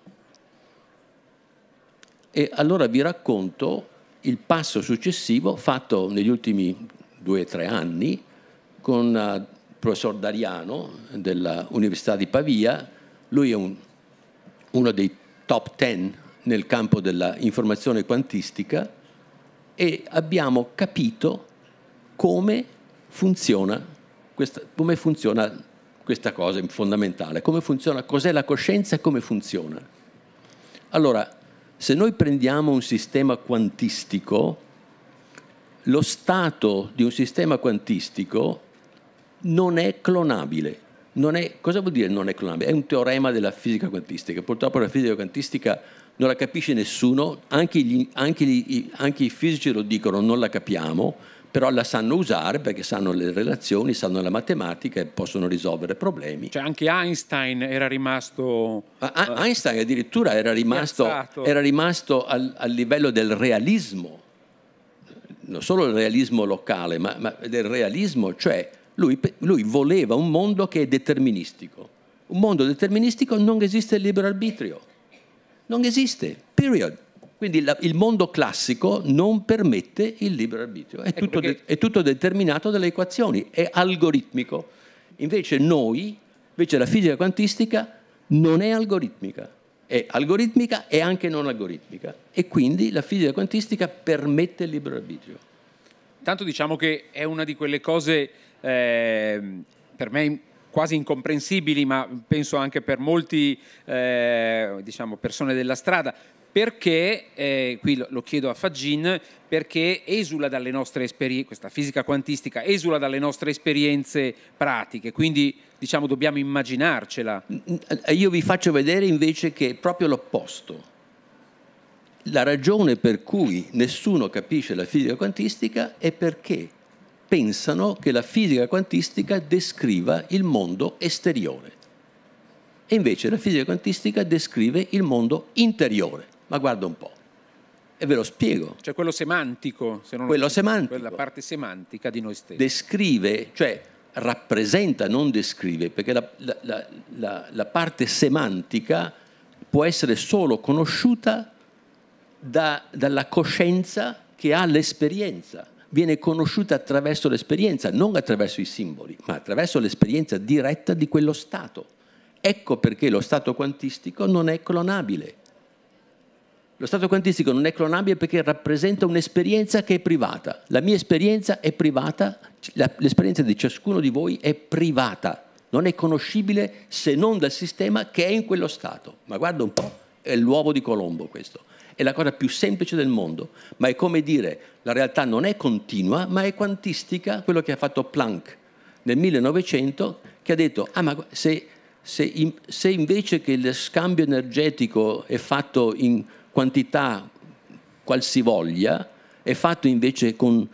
E allora vi racconto il passo successivo fatto negli ultimi due o tre anni con eh, il professor Dariano dell'Università di Pavia. Lui è un uno dei top ten nel campo dell'informazione quantistica e abbiamo capito come funziona questa, come funziona questa cosa fondamentale, come funziona, cos'è la coscienza e come funziona. Allora, se noi prendiamo un sistema quantistico, lo stato di un sistema quantistico non è clonabile. È, cosa vuol dire non è clonabile? È un teorema della fisica quantistica. Purtroppo la fisica quantistica non la capisce nessuno, anche, gli, anche, gli, anche i fisici lo dicono, non la capiamo, però la sanno usare perché sanno le relazioni, sanno la matematica e possono risolvere problemi. Cioè anche Einstein era rimasto... A- ah, ah, Einstein addirittura era rimasto, era rimasto al, al, livello del realismo, non solo il realismo locale, ma, ma del realismo, cioè lui, lui voleva un mondo che è deterministico. Un mondo deterministico non esiste il libero arbitrio. Non esiste, period. Quindi la, il mondo classico non permette il libero arbitrio, è, ecco tutto, perché... de, è tutto determinato dalle equazioni, è algoritmico. Invece noi, invece la fisica quantistica non è algoritmica, è algoritmica e anche non algoritmica. E quindi la fisica quantistica permette il libero arbitrio. Tanto diciamo che è una di quelle cose eh, per me quasi incomprensibili, ma penso anche per molti eh, diciamo, persone della strada, perché, eh, qui lo, lo, chiedo a Fagin, perché esula dalle nostre esperienze, questa fisica quantistica esula dalle nostre esperienze pratiche, quindi diciamo dobbiamo immaginarcela. Io vi faccio vedere invece che è proprio l'opposto. La ragione per cui nessuno capisce la fisica quantistica è perché pensano che la fisica quantistica descriva il mondo esteriore. E invece la fisica quantistica descrive il mondo interiore. Ma guarda un po'. E ve lo spiego. Cioè quello semantico, se non quello semantico. Quella parte semantica di noi stessi. Descrive, cioè rappresenta, non descrive, perché la, la, la, la parte semantica può essere solo conosciuta da, dalla coscienza che ha l'esperienza viene conosciuta attraverso l'esperienza, non attraverso i simboli, ma attraverso l'esperienza diretta di quello stato. Ecco perché lo stato quantistico non è clonabile. Lo stato quantistico non è clonabile perché rappresenta un'esperienza che è privata. La mia esperienza è privata, l'esperienza di ciascuno di voi è privata, non è conoscibile se non dal sistema che è in quello stato. Ma guarda un po', è l'uovo di Colombo questo è la cosa più semplice del mondo, ma è come dire la realtà non è continua, ma è quantistica, quello che ha fatto Planck nel 1900, che ha detto, ah ma se, se, in, se invece che lo scambio energetico è fatto in quantità qualsivoglia, è fatto invece con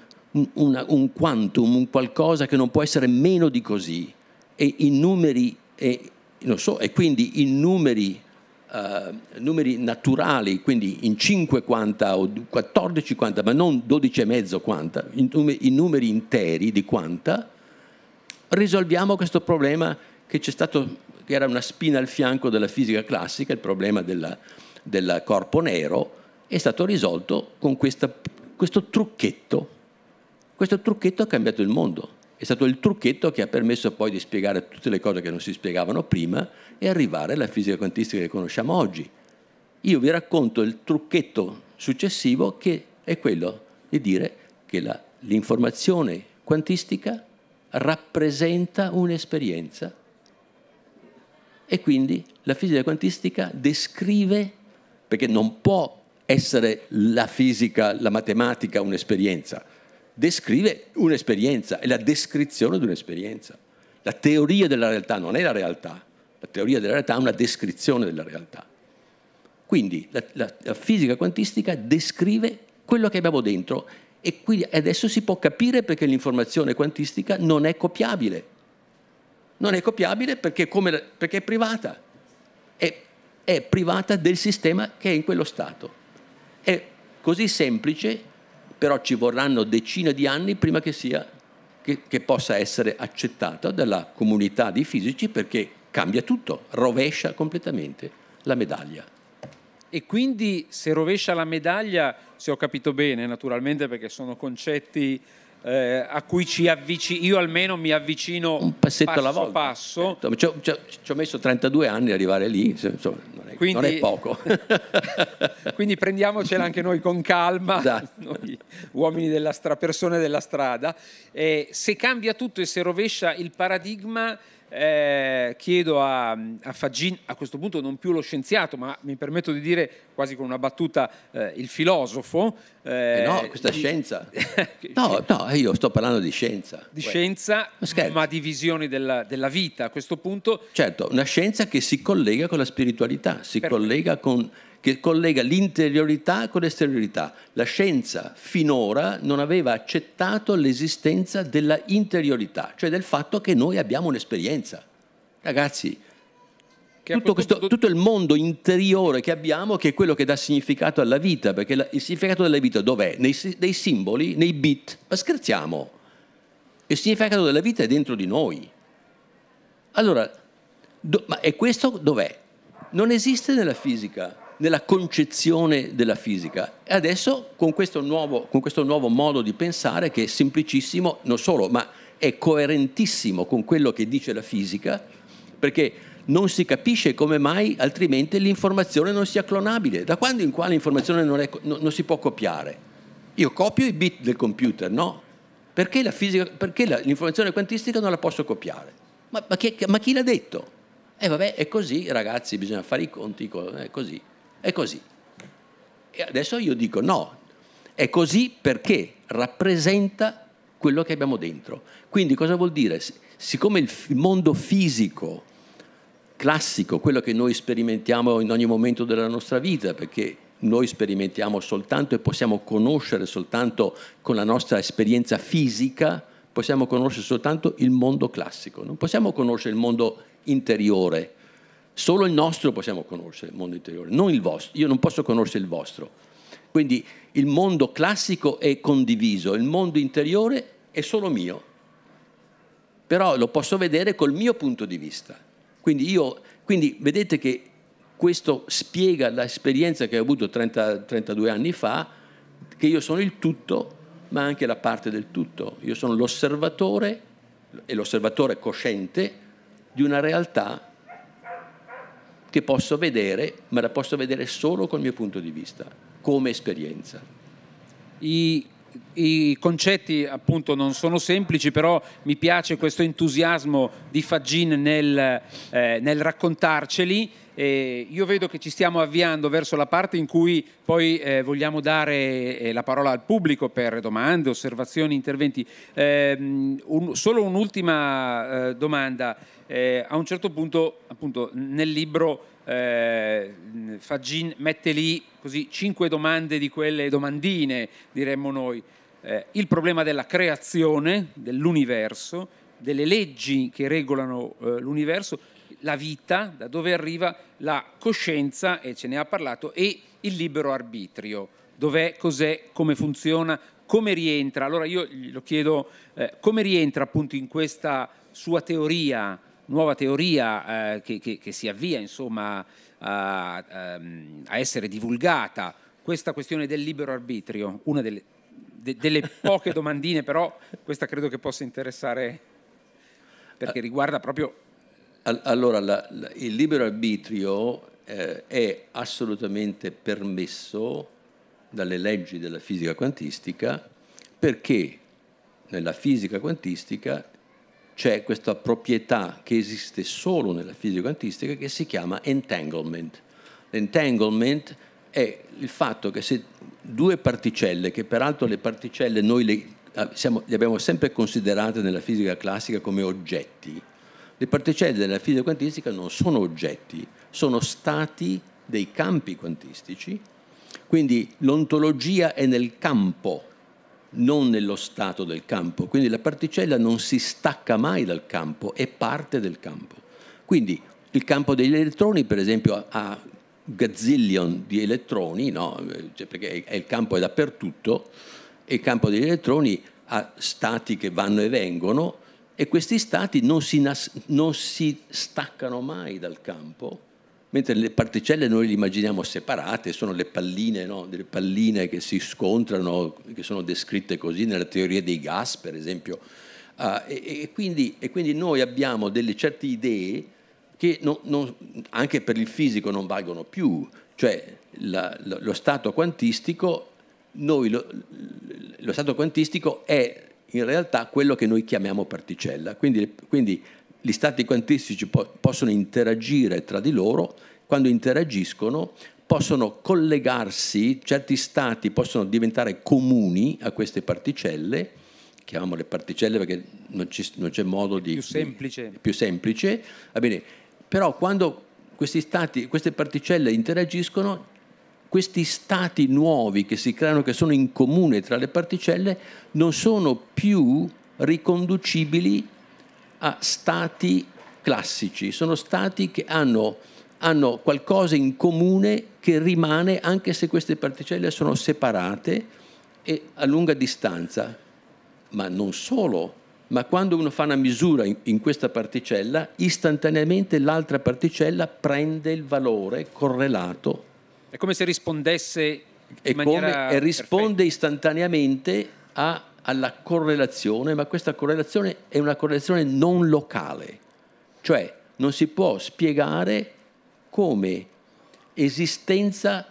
una, un quantum, un qualcosa che non può essere meno di così, e in numeri, e, so, e quindi in numeri eh, numeri naturali, quindi in 5 quanta o 14 quanta, ma non 12 e mezzo quanta, i numeri, numeri interi di quanta, risolviamo questo problema che c'è stato, che era una spina al fianco della fisica classica, il problema del corpo nero, è stato risolto con questa, questo trucchetto. Questo trucchetto ha cambiato il mondo è stato il trucchetto che ha permesso poi di spiegare tutte le cose che non si spiegavano prima e arrivare alla fisica quantistica che conosciamo oggi. Io vi racconto il trucchetto successivo che è quello di dire che la, l'informazione quantistica rappresenta un'esperienza e quindi la fisica quantistica descrive, perché non può essere la fisica, la matematica un'esperienza, descrive un'esperienza, è la descrizione di un'esperienza. La teoria della realtà non è la realtà, la teoria della realtà è una descrizione della realtà. Quindi la, la, la fisica quantistica descrive quello che abbiamo dentro e quindi adesso si può capire perché l'informazione quantistica non è copiabile. Non è copiabile perché, come, perché è privata, è, è privata del sistema che è in quello stato. È così semplice però ci vorranno decine di anni prima che, sia, che, che possa essere accettata dalla comunità di fisici perché cambia tutto, rovescia completamente la medaglia. E quindi se rovescia la medaglia, se ho capito bene naturalmente perché sono concetti eh, a cui ci avvicino, io almeno mi avvicino un passetto passo alla volta. Passo. Eh, ci, ho, ci, ho, ci, ho, messo 32 anni ad arrivare lì, insomma, non, è, quindi, non, è, poco. quindi prendiamocela anche noi con calma, esatto. noi uomini della stra- persone della strada. Eh, se cambia tutto e se rovescia il paradigma eh, chiedo a, a Faggin, a questo punto non più lo scienziato, ma mi permetto di dire quasi con una battuta eh, il filosofo. Eh, eh no, questa di... scienza. no, no, io sto parlando di scienza. Di scienza, Scherzo. ma di visioni della, della, vita a questo punto. Certo, una scienza che si collega con la spiritualità, si per... collega con che collega l'interiorità con l'esteriorità. La scienza finora non aveva accettato l'esistenza della interiorità, cioè del fatto che noi abbiamo un'esperienza. Ragazzi, tutto, questo, tutto, il mondo interiore che abbiamo che è quello che dà significato alla vita, perché la, il significato della vita dov'è? Nei, nei simboli, nei bit, ma scherziamo. Il significato della vita è dentro di noi. Allora, do, ma e questo dov'è? Non esiste nella fisica nella concezione della fisica. E adesso con questo, nuovo, con questo nuovo modo di pensare che è semplicissimo non solo, ma è coerentissimo con quello che dice la fisica, perché non si capisce come mai altrimenti l'informazione non sia clonabile. Da quando in quale l'informazione non, è, non, si può copiare? Io copio i bit del computer, no? Perché, fisica, perché la, l'informazione quantistica non la posso copiare? Ma, ma, chi, ma chi l'ha detto? E eh vabbè, è così, ragazzi, bisogna fare i conti, è così. È così. E adesso io dico no, è così perché rappresenta quello che abbiamo dentro. Quindi cosa vuol dire? Siccome il mondo fisico classico, quello che noi sperimentiamo in ogni momento della nostra vita, perché noi sperimentiamo soltanto e possiamo conoscere soltanto con la nostra esperienza fisica, possiamo conoscere soltanto il mondo classico, non possiamo conoscere il mondo interiore, Solo il nostro possiamo conoscere, il mondo interiore, non il vostro. Io non posso conoscere il vostro. Quindi il mondo classico è condiviso, il mondo interiore è solo mio. Però lo posso vedere col mio punto di vista. Quindi, io, quindi vedete che questo spiega l'esperienza che ho avuto 30, 32 anni fa, che io sono il tutto, ma anche la parte del tutto. Io sono l'osservatore, e l'osservatore cosciente, di una realtà che posso vedere, ma la posso vedere solo col mio punto di vista, come esperienza. I i concetti appunto non sono semplici, però mi piace questo entusiasmo di Fagin nel, eh, nel raccontarceli. Eh, io vedo che ci stiamo avviando verso la parte in cui poi eh, vogliamo dare eh, la parola al pubblico per domande, osservazioni, interventi. Ehm, un, solo un'ultima eh, domanda eh, a un certo punto, appunto, nel libro eh, Fagin mette lì così cinque domande di quelle domandine, diremmo noi. Eh, il problema della creazione, dell'universo, delle leggi che regolano eh, l'universo, la vita, da dove arriva la coscienza, e ce ne ha parlato, e il libero arbitrio, dov'è, cos'è, come funziona, come rientra. Allora io glielo chiedo, eh, come rientra appunto in questa sua teoria nuova teoria eh, che, che, che, si avvia insomma, a, ehm, a, essere divulgata, questa questione del libero arbitrio, una delle, de, delle poche domandine però, questa credo che possa interessare perché riguarda proprio... Allora, la, la, il libero arbitrio eh, è assolutamente permesso dalle leggi della fisica quantistica perché nella fisica quantistica c'è questa proprietà che esiste solo nella fisica quantistica che si chiama entanglement. L'entanglement è il fatto che se due particelle, che peraltro le particelle noi le, ah, siamo, le abbiamo sempre considerate nella fisica classica come oggetti, le particelle della fisica quantistica non sono oggetti, sono stati dei campi quantistici, quindi l'ontologia è nel campo non nello stato del campo. Quindi la particella non si stacca mai dal campo, è parte del campo. Quindi il campo degli elettroni, per esempio, ha gazillion di elettroni, no? cioè, perché il campo è dappertutto, e il campo degli elettroni ha stati che vanno e vengono, e questi stati non si, nas- non si staccano mai dal campo mentre le particelle noi le immaginiamo separate, sono le palline, no? delle palline che si scontrano, che sono descritte così nella teoria dei gas, per esempio. Uh, e, e, quindi, e, quindi, noi abbiamo delle certe idee che non, non, anche per il fisico non valgono più, cioè la, lo, lo, stato quantistico, noi, lo, lo stato quantistico è in realtà quello che noi chiamiamo particella. Quindi, quindi gli stati quantistici po- possono interagire tra di loro, quando interagiscono possono collegarsi, certi stati possono diventare comuni a queste particelle, chiamiamole particelle perché non, ci, non c'è modo di... Più semplice. Di, più semplice, va bene, però quando questi stati, queste particelle interagiscono, questi stati nuovi che si creano, che sono in comune tra le particelle, non sono più riconducibili a stati classici, sono stati che hanno, hanno qualcosa in comune che rimane anche se queste particelle sono separate e a lunga distanza. Ma non solo, ma quando uno fa una misura in, in, questa particella, istantaneamente l'altra particella prende il valore correlato. È come se rispondesse in e come, E risponde perfetta. istantaneamente a alla correlazione, ma questa correlazione è una correlazione non locale, cioè non si può spiegare come esistenza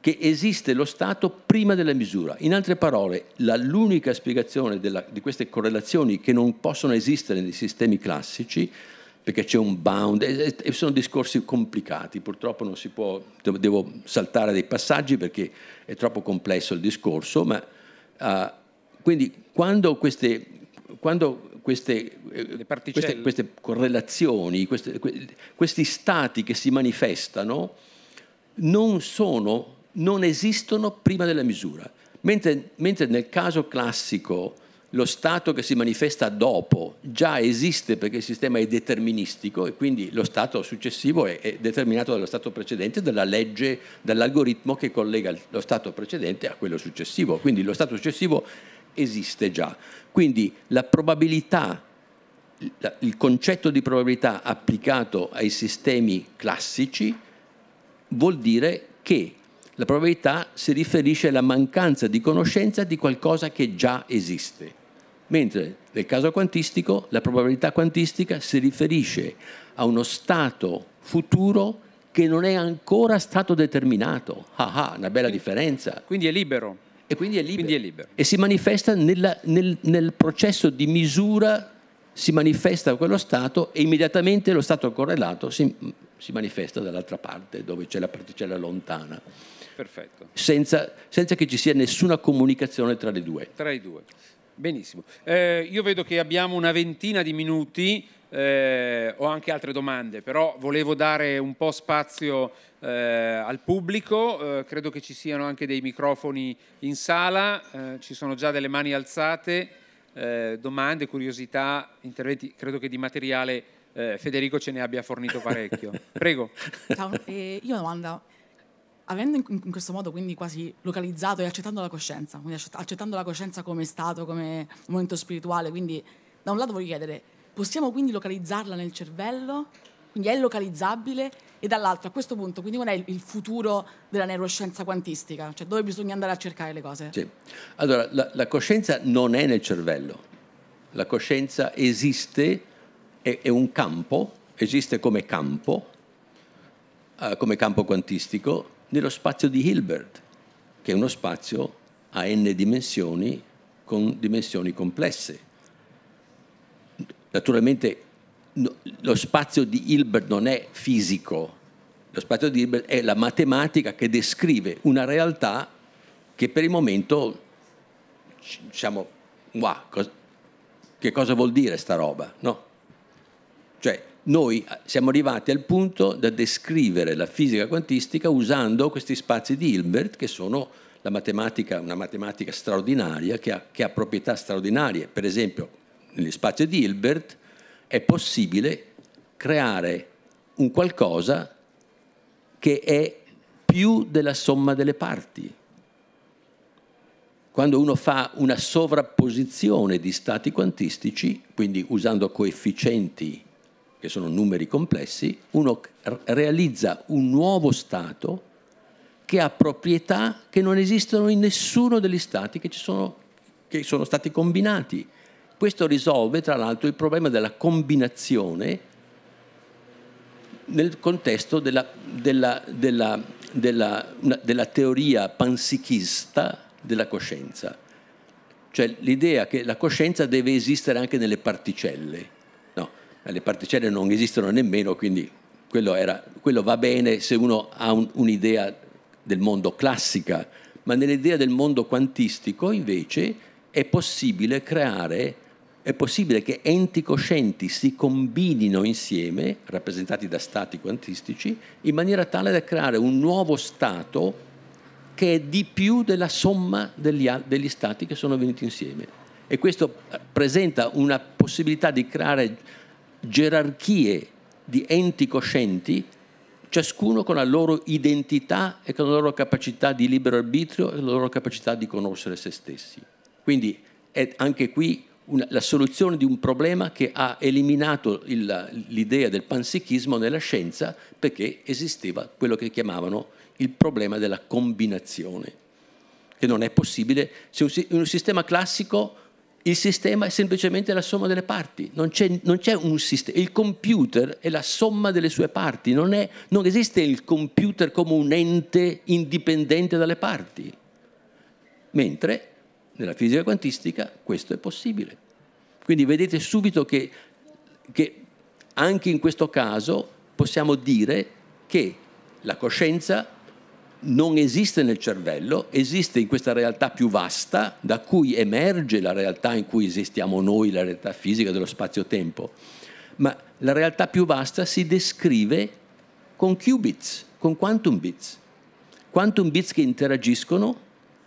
che esiste lo Stato prima della misura. In altre parole, la, l'unica spiegazione della, di queste correlazioni che non possono esistere nei sistemi classici, perché c'è un bound, e, e sono discorsi complicati, purtroppo non si può, devo saltare dei passaggi perché è troppo complesso il discorso, ma Uh, quindi quando queste, quando queste, eh, queste, queste correlazioni, questi stati che si manifestano, non, sono, non esistono prima della misura. Mentre, mentre nel caso classico lo Stato che si manifesta dopo già esiste perché il sistema è deterministico e quindi lo Stato successivo è, è determinato dallo Stato precedente, dalla legge, dall'algoritmo che collega lo Stato precedente a quello successivo. Quindi lo Stato successivo esiste già. Quindi la probabilità, il concetto di probabilità applicato ai sistemi classici vuol dire che la probabilità si riferisce alla mancanza di conoscenza di qualcosa che già esiste, mentre nel caso quantistico la probabilità quantistica si riferisce a uno stato futuro che non è ancora stato determinato. Ah, ah una bella differenza. Quindi è libero. E quindi è libero. Quindi è libero. E si manifesta nella, nel, nel processo di misura si manifesta quello stato e immediatamente lo stato correlato si, si manifesta dall'altra parte dove c'è la particella lontana. Perfetto. Senza, senza che ci sia nessuna comunicazione tra le due. Tra i due. Benissimo. Eh, io vedo che abbiamo una ventina di minuti, eh, ho anche altre domande, però volevo dare un po' spazio eh, al pubblico, eh, credo che ci siano anche dei microfoni in sala, eh, ci sono già delle mani alzate, eh, domande, curiosità, interventi, credo che di materiale Federico ce ne abbia fornito parecchio. Prego. Ciao, io ho una domanda avendo in, in, questo modo quindi quasi localizzato e accettando la coscienza, quindi accettando la coscienza come stato, come momento spirituale, quindi da un lato voglio chiedere, possiamo quindi localizzarla nel cervello? Quindi è localizzabile? E dall'altro, a questo punto, quindi qual è il futuro della neuroscienza quantistica? Cioè dove bisogna andare a cercare le cose? Sì. Allora, la, la coscienza non è nel cervello. La coscienza esiste, è, è un campo, esiste come campo, eh, come campo quantistico, nello spazio di Hilbert, che è uno spazio a n dimensioni con dimensioni complesse. Naturalmente no, lo spazio di Hilbert non è fisico, lo spazio di Hilbert è la matematica che descrive una realtà che per il momento diciamo, wow, che cosa vuol dire sta roba? No? Cioè, noi eh, siamo arrivati al punto da descrivere la fisica quantistica usando questi spazi di Hilbert che sono matematica, una matematica straordinaria che ha, che ha proprietà straordinarie. Per esempio, negli spazi di Hilbert è possibile creare un qualcosa che è più della somma delle parti. Quando uno fa una sovrapposizione di stati quantistici, quindi usando coefficienti che sono numeri complessi, uno realizza un nuovo Stato che ha proprietà che non esistono in nessuno degli Stati che, sono, che sono stati combinati. Questo risolve tra l'altro il problema della combinazione nel contesto della, della, della, della teoria pansichista della coscienza, cioè l'idea che la coscienza deve esistere anche nelle particelle le particelle non esistono nemmeno, quindi quello, era, quello va bene se uno ha un, un'idea del mondo classica, ma nell'idea del mondo quantistico invece è possibile creare, è possibile che enti coscienti si combinino insieme, rappresentati da stati quantistici, in maniera tale da creare un nuovo stato che è di più della somma degli, degli stati che sono venuti insieme. E questo presenta una possibilità di creare gerarchie di enti coscienti, ciascuno con la loro identità e con la loro capacità di libero arbitrio e la loro capacità di conoscere se stessi. Quindi è anche qui una, la soluzione di un problema che ha eliminato il, l'idea del panpsichismo nella scienza perché esisteva quello che chiamavano il problema della combinazione, che non è possibile se un, un sistema classico il sistema è semplicemente la somma delle parti, non c'è, non c'è un sistema. Il computer è la somma delle sue parti, non, è, non esiste il computer come un ente indipendente dalle parti. Mentre nella fisica quantistica questo è possibile. Quindi vedete subito che, che anche in questo caso possiamo dire che la coscienza non esiste nel cervello, esiste in questa realtà più vasta da cui emerge la realtà in cui esistiamo noi, la realtà fisica dello spazio-tempo, ma la realtà più vasta si descrive con qubits, con quantum bits. Quantum bits che interagiscono,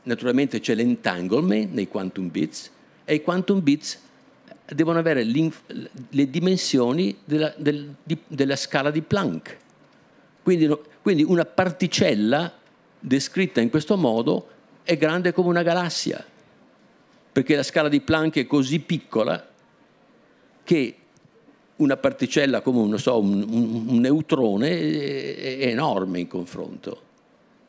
naturalmente c'è l'entanglement nei quantum bits e i quantum bits devono avere le dimensioni della, del, di, della scala di Planck. Quindi, quindi, una particella descritta in questo modo, è grande come una galassia, perché la scala di Planck è così piccola che una particella come so, un, un, un, neutrone è, è, enorme in confronto.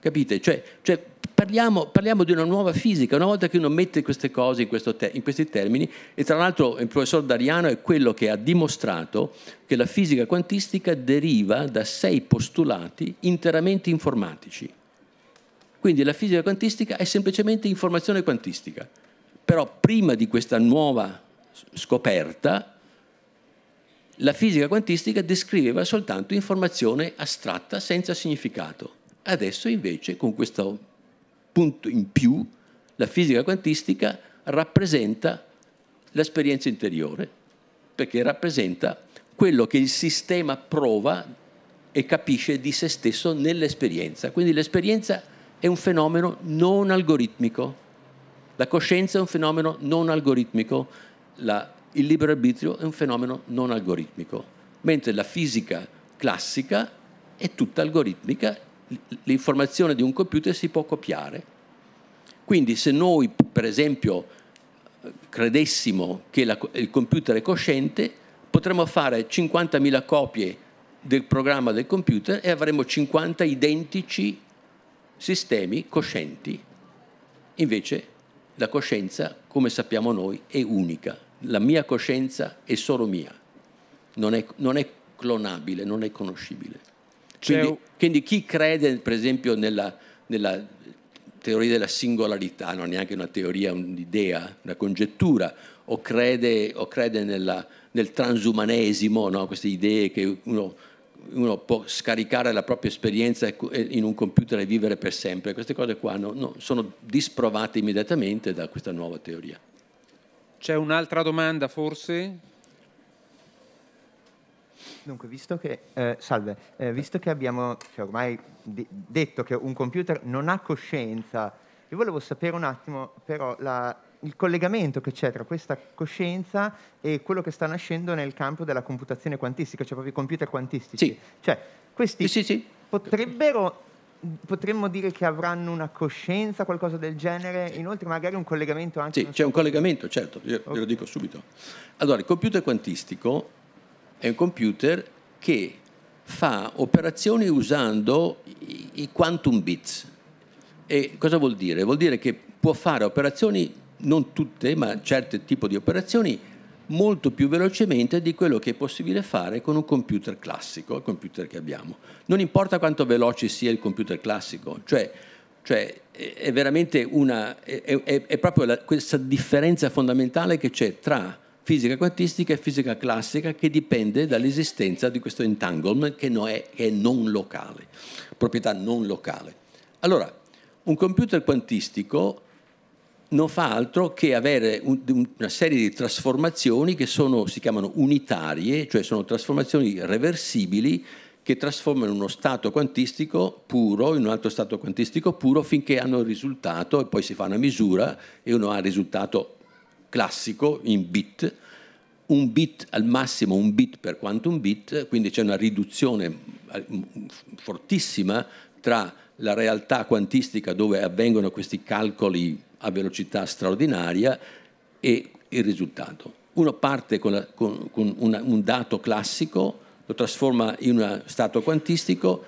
Capite? Cioè, cioè parliamo, parliamo, di una nuova fisica, una volta che uno mette queste cose in, te, in questi termini, e tra l'altro il professor Dariano è quello che ha dimostrato che la fisica quantistica deriva da sei postulati interamente informatici. Quindi la fisica quantistica è semplicemente informazione quantistica. Però prima di questa nuova scoperta, la fisica quantistica descriveva soltanto informazione astratta senza significato. Adesso invece con questo punto in più, la fisica quantistica rappresenta l'esperienza interiore, perché rappresenta quello che il sistema prova e capisce di se stesso nell'esperienza. Quindi l'esperienza è un fenomeno non algoritmico. La coscienza è un fenomeno non algoritmico, la, il libero arbitrio è un fenomeno non algoritmico, mentre la fisica classica è tutta algoritmica, l'informazione di un computer si può copiare. Quindi se noi, per esempio, credessimo che la, il computer è cosciente, potremmo fare 50.000 copie del programma del computer e avremo 50 identici sistemi coscienti. Invece la coscienza, come sappiamo noi, è unica. La mia coscienza è solo mia, non è, non è clonabile, non è conoscibile. Quindi, quindi, chi crede, per esempio, nella, nella teoria della singolarità, non è neanche una teoria, un'idea, una congettura, o crede, o crede nella, nel transumanesimo, no? queste idee che uno uno può scaricare la propria esperienza in un computer e vivere per sempre. Queste cose qua no, no, sono disprovate immediatamente da questa nuova teoria. C'è un'altra domanda forse? Dunque, visto che, eh, salve, eh, visto che abbiamo cioè, ormai de- detto che un computer non ha coscienza, io volevo sapere un attimo però la, il collegamento che c'è tra questa coscienza e quello che sta nascendo nel campo della computazione quantistica, cioè proprio i computer quantistici. Sì. Cioè, questi sì, sì, potrebbero potremmo dire che avranno una coscienza, qualcosa del genere, inoltre magari un collegamento anche... Sì, c'è so... un collegamento, certo, io okay. ve lo dico subito. Allora, il computer quantistico è un computer che fa operazioni usando i quantum bits. E cosa vuol dire? Vuol dire che può fare operazioni non tutte, ma certi tipi di operazioni molto più velocemente di quello che è possibile fare con un computer classico, il computer che abbiamo. Non importa quanto veloce sia il computer classico, cioè, cioè è veramente una, è, è, è proprio la, questa differenza fondamentale che c'è tra fisica quantistica e fisica classica che dipende dall'esistenza di questo entanglement che, no è, che è non locale, proprietà non locale. Allora, un computer quantistico non fa altro che avere un, una serie di trasformazioni che sono, si chiamano unitarie, cioè sono trasformazioni reversibili che trasformano uno stato quantistico puro in un altro stato quantistico puro finché hanno il risultato e poi si fa una misura e uno ha il risultato classico in bit, un bit al massimo, un bit per quanto un bit, quindi c'è una riduzione eh, fortissima tra la realtà quantistica dove avvengono questi calcoli a velocità straordinaria e il risultato. Uno parte con, la, con, con una, un dato classico, lo trasforma in uno stato quantistico,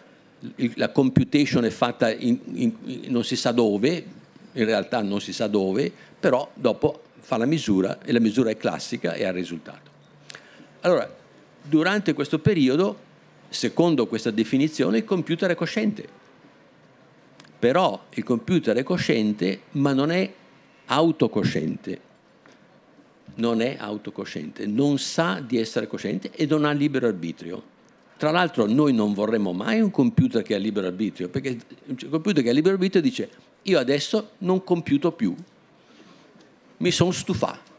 il, la computation è fatta in, in, in, non si sa dove, in realtà non si sa dove, però dopo fa la misura e la misura è classica e ha il risultato. Allora, durante questo periodo, secondo questa definizione, il computer è cosciente però il computer è cosciente, ma non è autocosciente. Non è autocosciente, non sa di essere cosciente e non ha libero arbitrio. Tra l'altro noi non vorremmo mai un computer che ha libero arbitrio, perché il computer che ha libero arbitrio dice io adesso non compiuto più, mi sono stufato.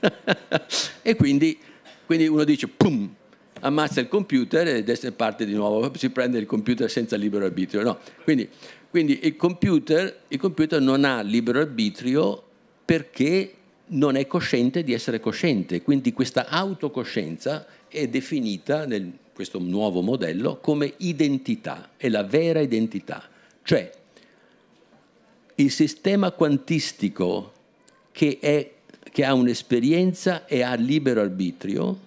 e quindi, quindi uno dice, pum, ammazza il computer ed è parte di nuovo, si prende il computer senza libero arbitrio. No. Quindi, quindi il, computer, il computer non ha libero arbitrio perché non è cosciente di essere cosciente, quindi questa autocoscienza è definita nel questo nuovo modello come identità, è la vera identità, cioè il sistema quantistico che, è, che ha un'esperienza e ha libero arbitrio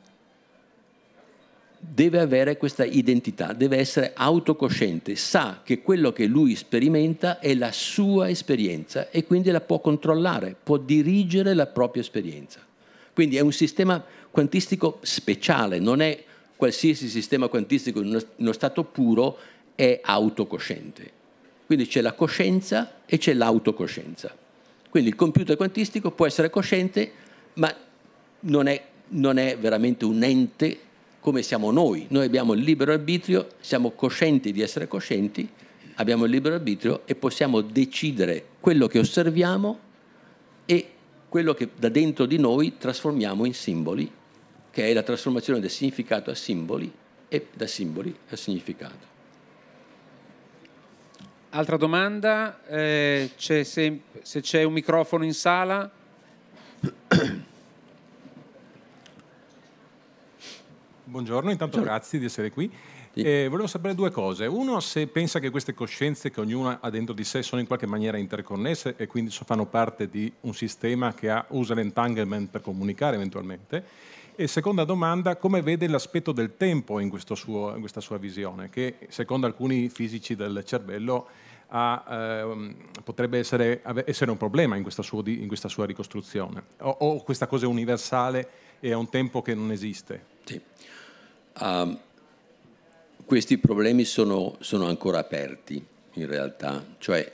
deve avere questa identità, deve essere autocosciente, sa che quello che lui sperimenta è la sua esperienza e quindi la può controllare, può dirigere la propria esperienza. Quindi è un sistema quantistico speciale, non è qualsiasi sistema quantistico in uno stato puro, è autocosciente. Quindi c'è la coscienza e c'è l'autocoscienza. Quindi il computer quantistico può essere cosciente, ma non è, non è veramente un ente come siamo noi. Noi abbiamo il libero arbitrio, siamo coscienti di essere coscienti, abbiamo il libero arbitrio e possiamo decidere quello che osserviamo e quello che da dentro di noi trasformiamo in simboli, che è la trasformazione del significato a simboli e da simboli a significato. Altra domanda, eh, c'è se, se c'è un microfono in sala. Buongiorno, intanto Buongiorno. grazie di essere qui. Sì. Eh, volevo sapere due cose. Uno, se pensa che queste coscienze che ognuna ha dentro di sé sono in qualche maniera interconnesse e quindi fanno parte di un sistema che ha, usa l'entanglement per comunicare eventualmente. E seconda domanda, come vede l'aspetto del tempo in, suo, in questa sua visione, che secondo alcuni fisici del cervello ha, ehm, potrebbe essere, essere, un problema in questa, sua, in questa sua ricostruzione? O, o, questa cosa è universale e è un tempo che non esiste? Sì. Uh, questi problemi sono, sono, ancora aperti in realtà, cioè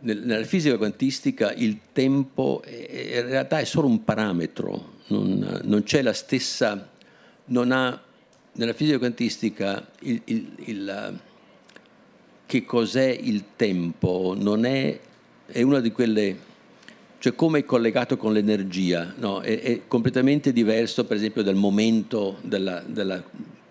nel, nella fisica quantistica il tempo è, in realtà è solo un parametro, non, non c'è la stessa, non ha, nella fisica quantistica il, il, il, che cos'è il tempo non è, è una di quelle cioè come è collegato con l'energia, no? è, è, completamente diverso per esempio dal momento della, della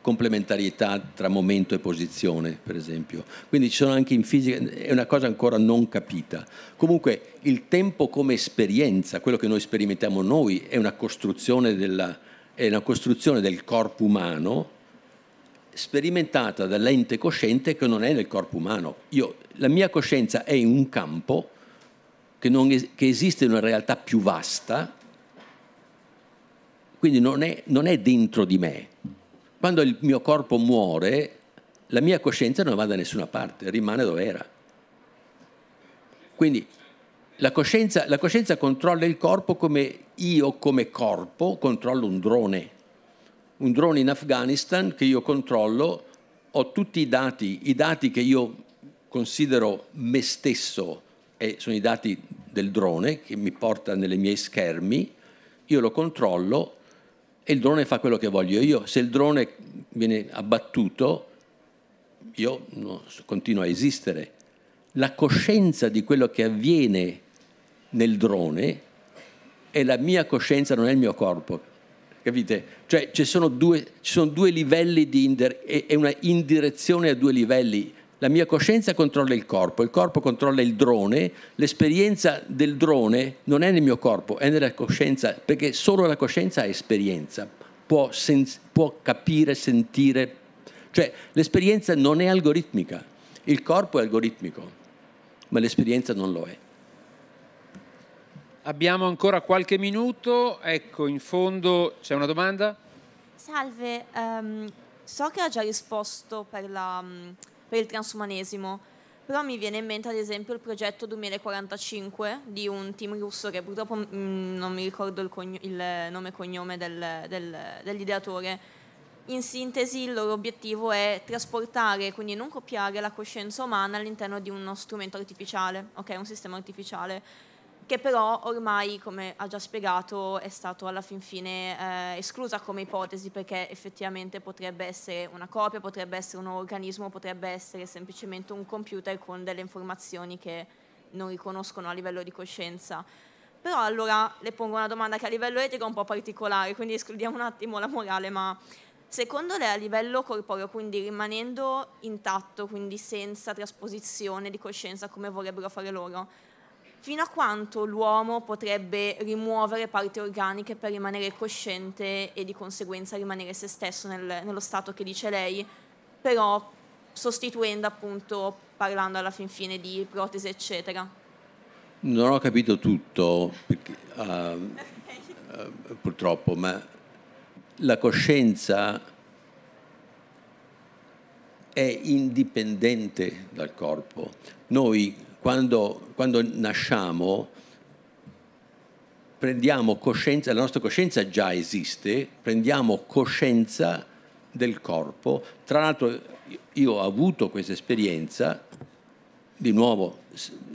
complementarietà tra momento e posizione, per esempio. Quindi ci sono anche in fisica, è una cosa ancora non capita. Comunque il tempo come esperienza, quello che noi sperimentiamo noi, è una costruzione, della, è una costruzione del corpo umano sperimentata dall'ente cosciente che non è nel corpo umano. Io, la mia coscienza è in un campo che, non, che esiste in una realtà più vasta, quindi non è, non è dentro di me, quando il mio corpo muore, la mia coscienza non va da nessuna parte, rimane dove era. Quindi la coscienza, la coscienza, controlla il corpo come io come corpo controllo un drone. Un drone in Afghanistan che io controllo, ho tutti i dati, i dati che io considero me stesso, e eh, sono i dati del drone che mi porta nelle mie schermi, io lo controllo e il drone fa quello che voglio io. Se il drone viene abbattuto, io no, continuo a esistere. La coscienza di quello che avviene nel drone è la mia coscienza, non è il mio corpo. Capite? Cioè ci sono due, ci sono due livelli di... Indir- è una indirezione a due livelli la mia coscienza controlla il corpo, il corpo controlla il drone, l'esperienza del drone non è nel mio corpo, è nella coscienza, perché solo la coscienza ha esperienza, può, può capire, sentire. Cioè l'esperienza non è algoritmica, il corpo è algoritmico, ma l'esperienza non lo è. Abbiamo ancora qualche minuto, ecco in fondo c'è una domanda? Salve, um, so che ha già risposto per la... Um per il transumanesimo, però mi viene in mente ad esempio il progetto 2045 di un team russo che purtroppo mh, mm, non mi ricordo il, cogn- il nome e cognome del, del, dell'ideatore. In sintesi il loro obiettivo è trasportare, quindi non copiare la coscienza umana all'interno di uno strumento artificiale, ok, un sistema artificiale che però ormai, come ha già spiegato, è stato alla fin fine eh, esclusa come ipotesi perché effettivamente potrebbe essere una copia, potrebbe essere un organismo, potrebbe essere semplicemente un computer con delle informazioni che non riconoscono a livello di coscienza. Però allora le pongo una domanda che a livello etico è un po' particolare, quindi escludiamo un attimo la morale, ma secondo lei a livello corporeo, quindi rimanendo intatto, quindi senza trasposizione di coscienza come vorrebbero fare loro, fino a quanto l'uomo potrebbe rimuovere parti organiche per rimanere cosciente e di conseguenza rimanere se stesso nel, nello stato che dice lei, però sostituendo appunto, parlando alla fin fine di protesi eccetera. Non ho capito tutto, perché, uh, uh, purtroppo, ma la coscienza è indipendente dal corpo. Noi quando, quando nasciamo prendiamo coscienza, la nostra coscienza già esiste, prendiamo coscienza del corpo. Tra l'altro io ho avuto questa esperienza, di nuovo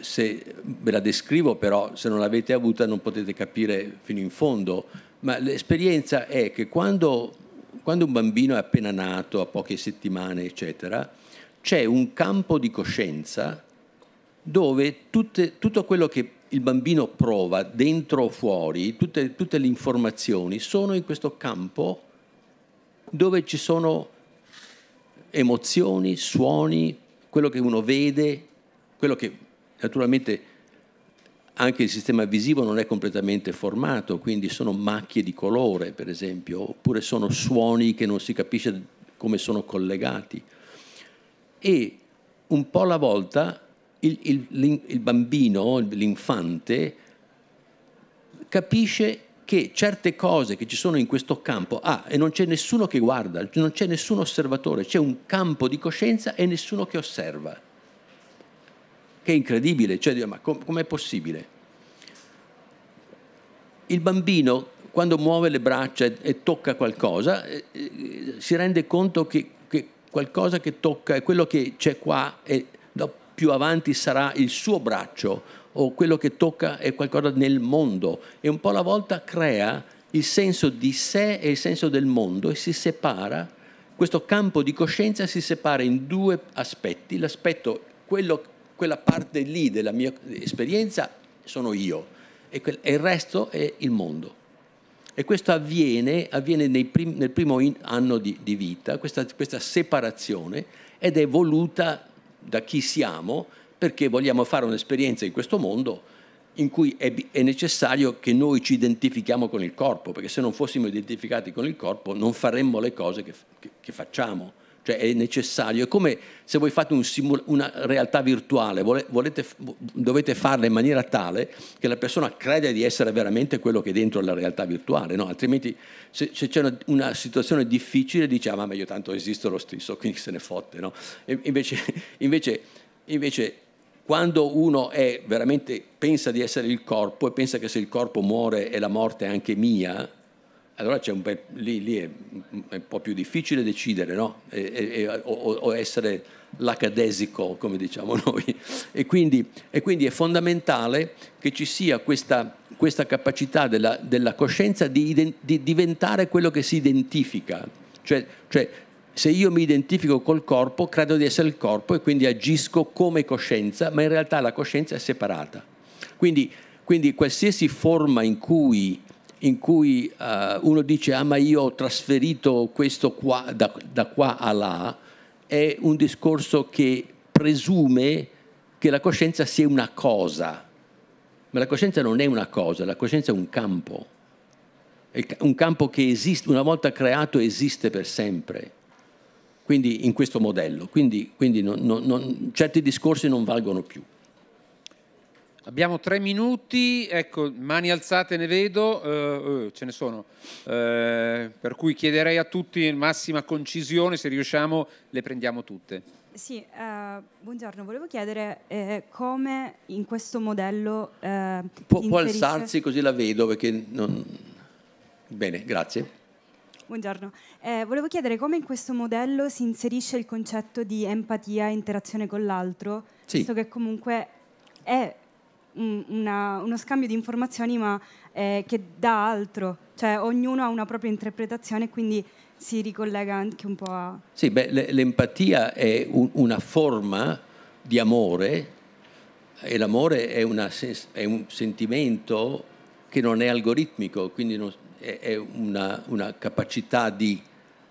se ve la descrivo però se non l'avete avuta non potete capire fino in fondo, ma l'esperienza è che quando, quando un bambino è appena nato, a poche settimane eccetera, c'è un campo di coscienza dove tutte, tutto quello che il bambino prova dentro o fuori, tutte, tutte le informazioni sono in questo campo dove ci sono emozioni, suoni, quello che uno vede, quello che naturalmente anche il sistema visivo non è completamente formato, quindi sono macchie di colore, per esempio, oppure sono suoni che non si capisce come sono collegati. E un po' alla volta il, il, il bambino, l'infante, capisce che certe cose che ci sono in questo campo, ah, e non c'è nessuno che guarda, non c'è nessun osservatore, c'è un campo di coscienza e nessuno che osserva. Che è incredibile, cioè, ma com- com'è possibile? Il bambino, quando muove le braccia e, e tocca qualcosa, eh, eh, si rende conto che, che, qualcosa che tocca è quello che c'è qua e dopo più avanti sarà il suo braccio o quello che tocca è qualcosa nel mondo e un po' alla volta crea il senso di sé e il senso del mondo e si separa, questo campo di coscienza si separa in due aspetti, l'aspetto, quello, quella parte lì della mia esperienza sono io e, quel, e il resto è il mondo. E questo avviene, avviene prim, nel primo in, anno di, di vita, questa, questa separazione ed è voluta da chi siamo perché vogliamo fare un'esperienza in questo mondo in cui è, è, necessario che noi ci identifichiamo con il corpo, perché se non fossimo identificati con il corpo non faremmo le cose che, che, che facciamo cioè è necessario, è come se voi fate un simul- una realtà virtuale, volete, dovete farla in maniera tale che la persona creda di essere veramente quello che è dentro la realtà virtuale, no? altrimenti se, se c'è una, una, situazione difficile dice ah ma meglio tanto esisto lo stesso, quindi se ne fotte. No? Invece, invece, invece quando uno è veramente, pensa di essere il corpo e pensa che se il corpo muore è la morte anche mia, allora un bel, lì, lì è, un po' più difficile decidere no? e, e, o, o, essere lacadesico, come diciamo noi. E quindi, e quindi è fondamentale che ci sia questa, questa capacità della, della coscienza di, di, diventare quello che si identifica. Cioè, cioè, se io mi identifico col corpo, credo di essere il corpo e quindi agisco come coscienza, ma in realtà la coscienza è separata. Quindi, quindi qualsiasi forma in cui in cui eh, uno dice ah ma io ho trasferito questo qua, da, da qua a là, è un discorso che presume che la coscienza sia una cosa, ma la coscienza non è una cosa, la coscienza è un campo, è un campo che esiste, una volta creato esiste per sempre quindi in questo modello. Quindi, quindi non, non, non, certi discorsi non valgono più. Abbiamo tre minuti, ecco, mani alzate ne vedo, eh, eh, ce ne sono, eh, per cui chiederei a tutti massima concisione, se riusciamo le prendiamo tutte. Sì, eh, buongiorno, volevo chiedere eh, come in questo modello... Pu- eh, può alzarsi così la vedo perché non... Bene, grazie. Buongiorno, eh, volevo chiedere come in questo modello si inserisce il concetto di empatia e interazione con l'altro, sì. visto che comunque è una, uno scambio di informazioni ma eh, che dà altro, cioè ognuno ha una propria interpretazione quindi si ricollega anche un po' a... Sì, beh, l'empatia è un, una forma di amore e l'amore è, una, è, un sentimento che non è algoritmico, quindi non, è, è una, una capacità di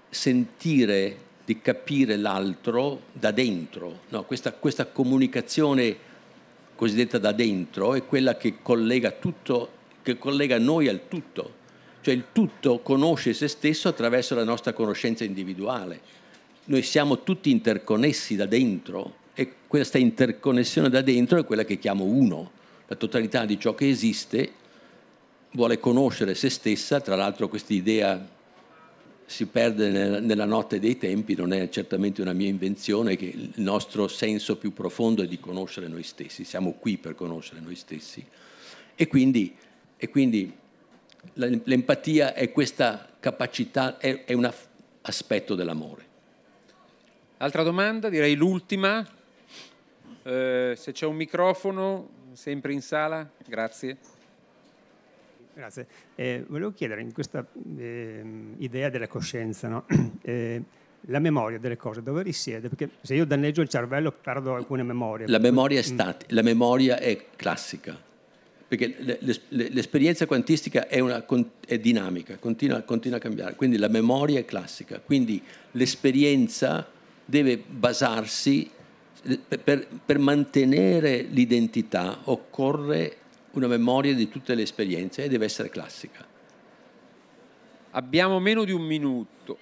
sentire, di capire l'altro da dentro. No, questa, questa, comunicazione cosiddetta da dentro è quella che collega, tutto, che collega noi al tutto. Cioè il tutto conosce se stesso attraverso la nostra conoscenza individuale. Noi siamo tutti interconnessi da dentro e questa interconnessione da dentro è quella che chiamo uno. La totalità di ciò che esiste vuole conoscere se stessa, tra l'altro questa idea si perde nella notte dei tempi non è certamente una mia invenzione, che il nostro senso più profondo è di conoscere noi stessi, siamo qui per conoscere noi stessi. E quindi, e quindi l'empatia è questa capacità, è, è un aspetto dell'amore. Altra domanda, direi l'ultima. Eh, se c'è un microfono, sempre in sala, grazie. Grazie. Eh, volevo chiedere, in questa eh, idea della coscienza, no? eh, la memoria delle cose dove risiede? Perché se io danneggio il cervello perdo alcune memorie. La memoria è, stati- mm. la memoria è classica, perché l'esperienza quantistica è, una, è dinamica, continua, continua, a cambiare, quindi la memoria è classica, quindi l'esperienza deve basarsi, eh, per, per mantenere l'identità occorre una memoria di tutte le esperienze e deve essere classica. Abbiamo meno di un minuto.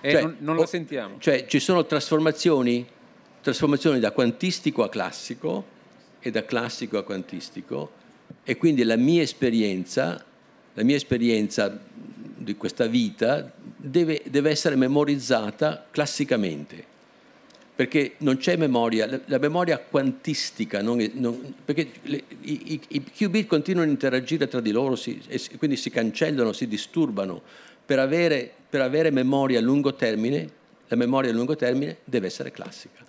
Eh, cioè, non, non, la sentiamo. Cioè, ci sono trasformazioni, trasformazioni da quantistico a classico e da classico a quantistico e quindi la mia esperienza, la mia esperienza di questa vita deve, deve essere memorizzata classicamente perché non c'è memoria, la, memoria quantistica, non, non, perché le, i, i, qubit continuano a interagire tra di loro si, e quindi si cancellano, si disturbano. Per avere, per avere memoria a lungo termine, la memoria a lungo termine deve essere classica.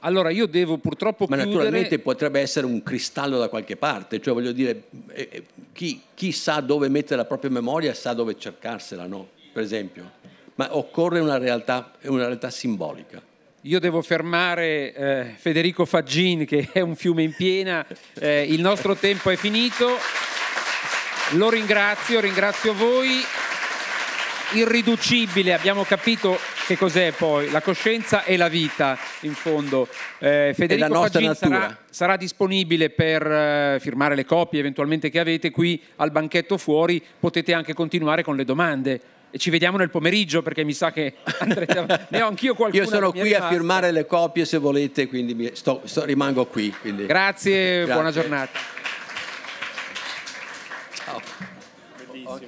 Allora io devo purtroppo Ma chiudere... naturalmente potrebbe essere un cristallo da qualche parte, cioè voglio dire, eh, eh, chi, chi sa dove mettere la propria memoria sa dove cercarsela, no? Per esempio. Ma occorre una realtà, una realtà simbolica. Io devo fermare eh, Federico Faggin, che è un fiume in piena. Eh, il nostro tempo è finito. Lo ringrazio, ringrazio voi. Irriducibile, abbiamo capito che cos'è poi la coscienza e la vita, in fondo. Eh, Federico Faggin sarà, sarà, disponibile per eh, firmare le copie eventualmente che avete qui al banchetto fuori. Potete anche continuare con le domande. E ci vediamo nel pomeriggio perché mi sa che andrete avanti. ne ho anch'io qualcuno. Io sono qui a firmare le copie se volete, quindi mi... sto, sto, rimango qui. Quindi. Grazie, Grazie, buona giornata. Ciao.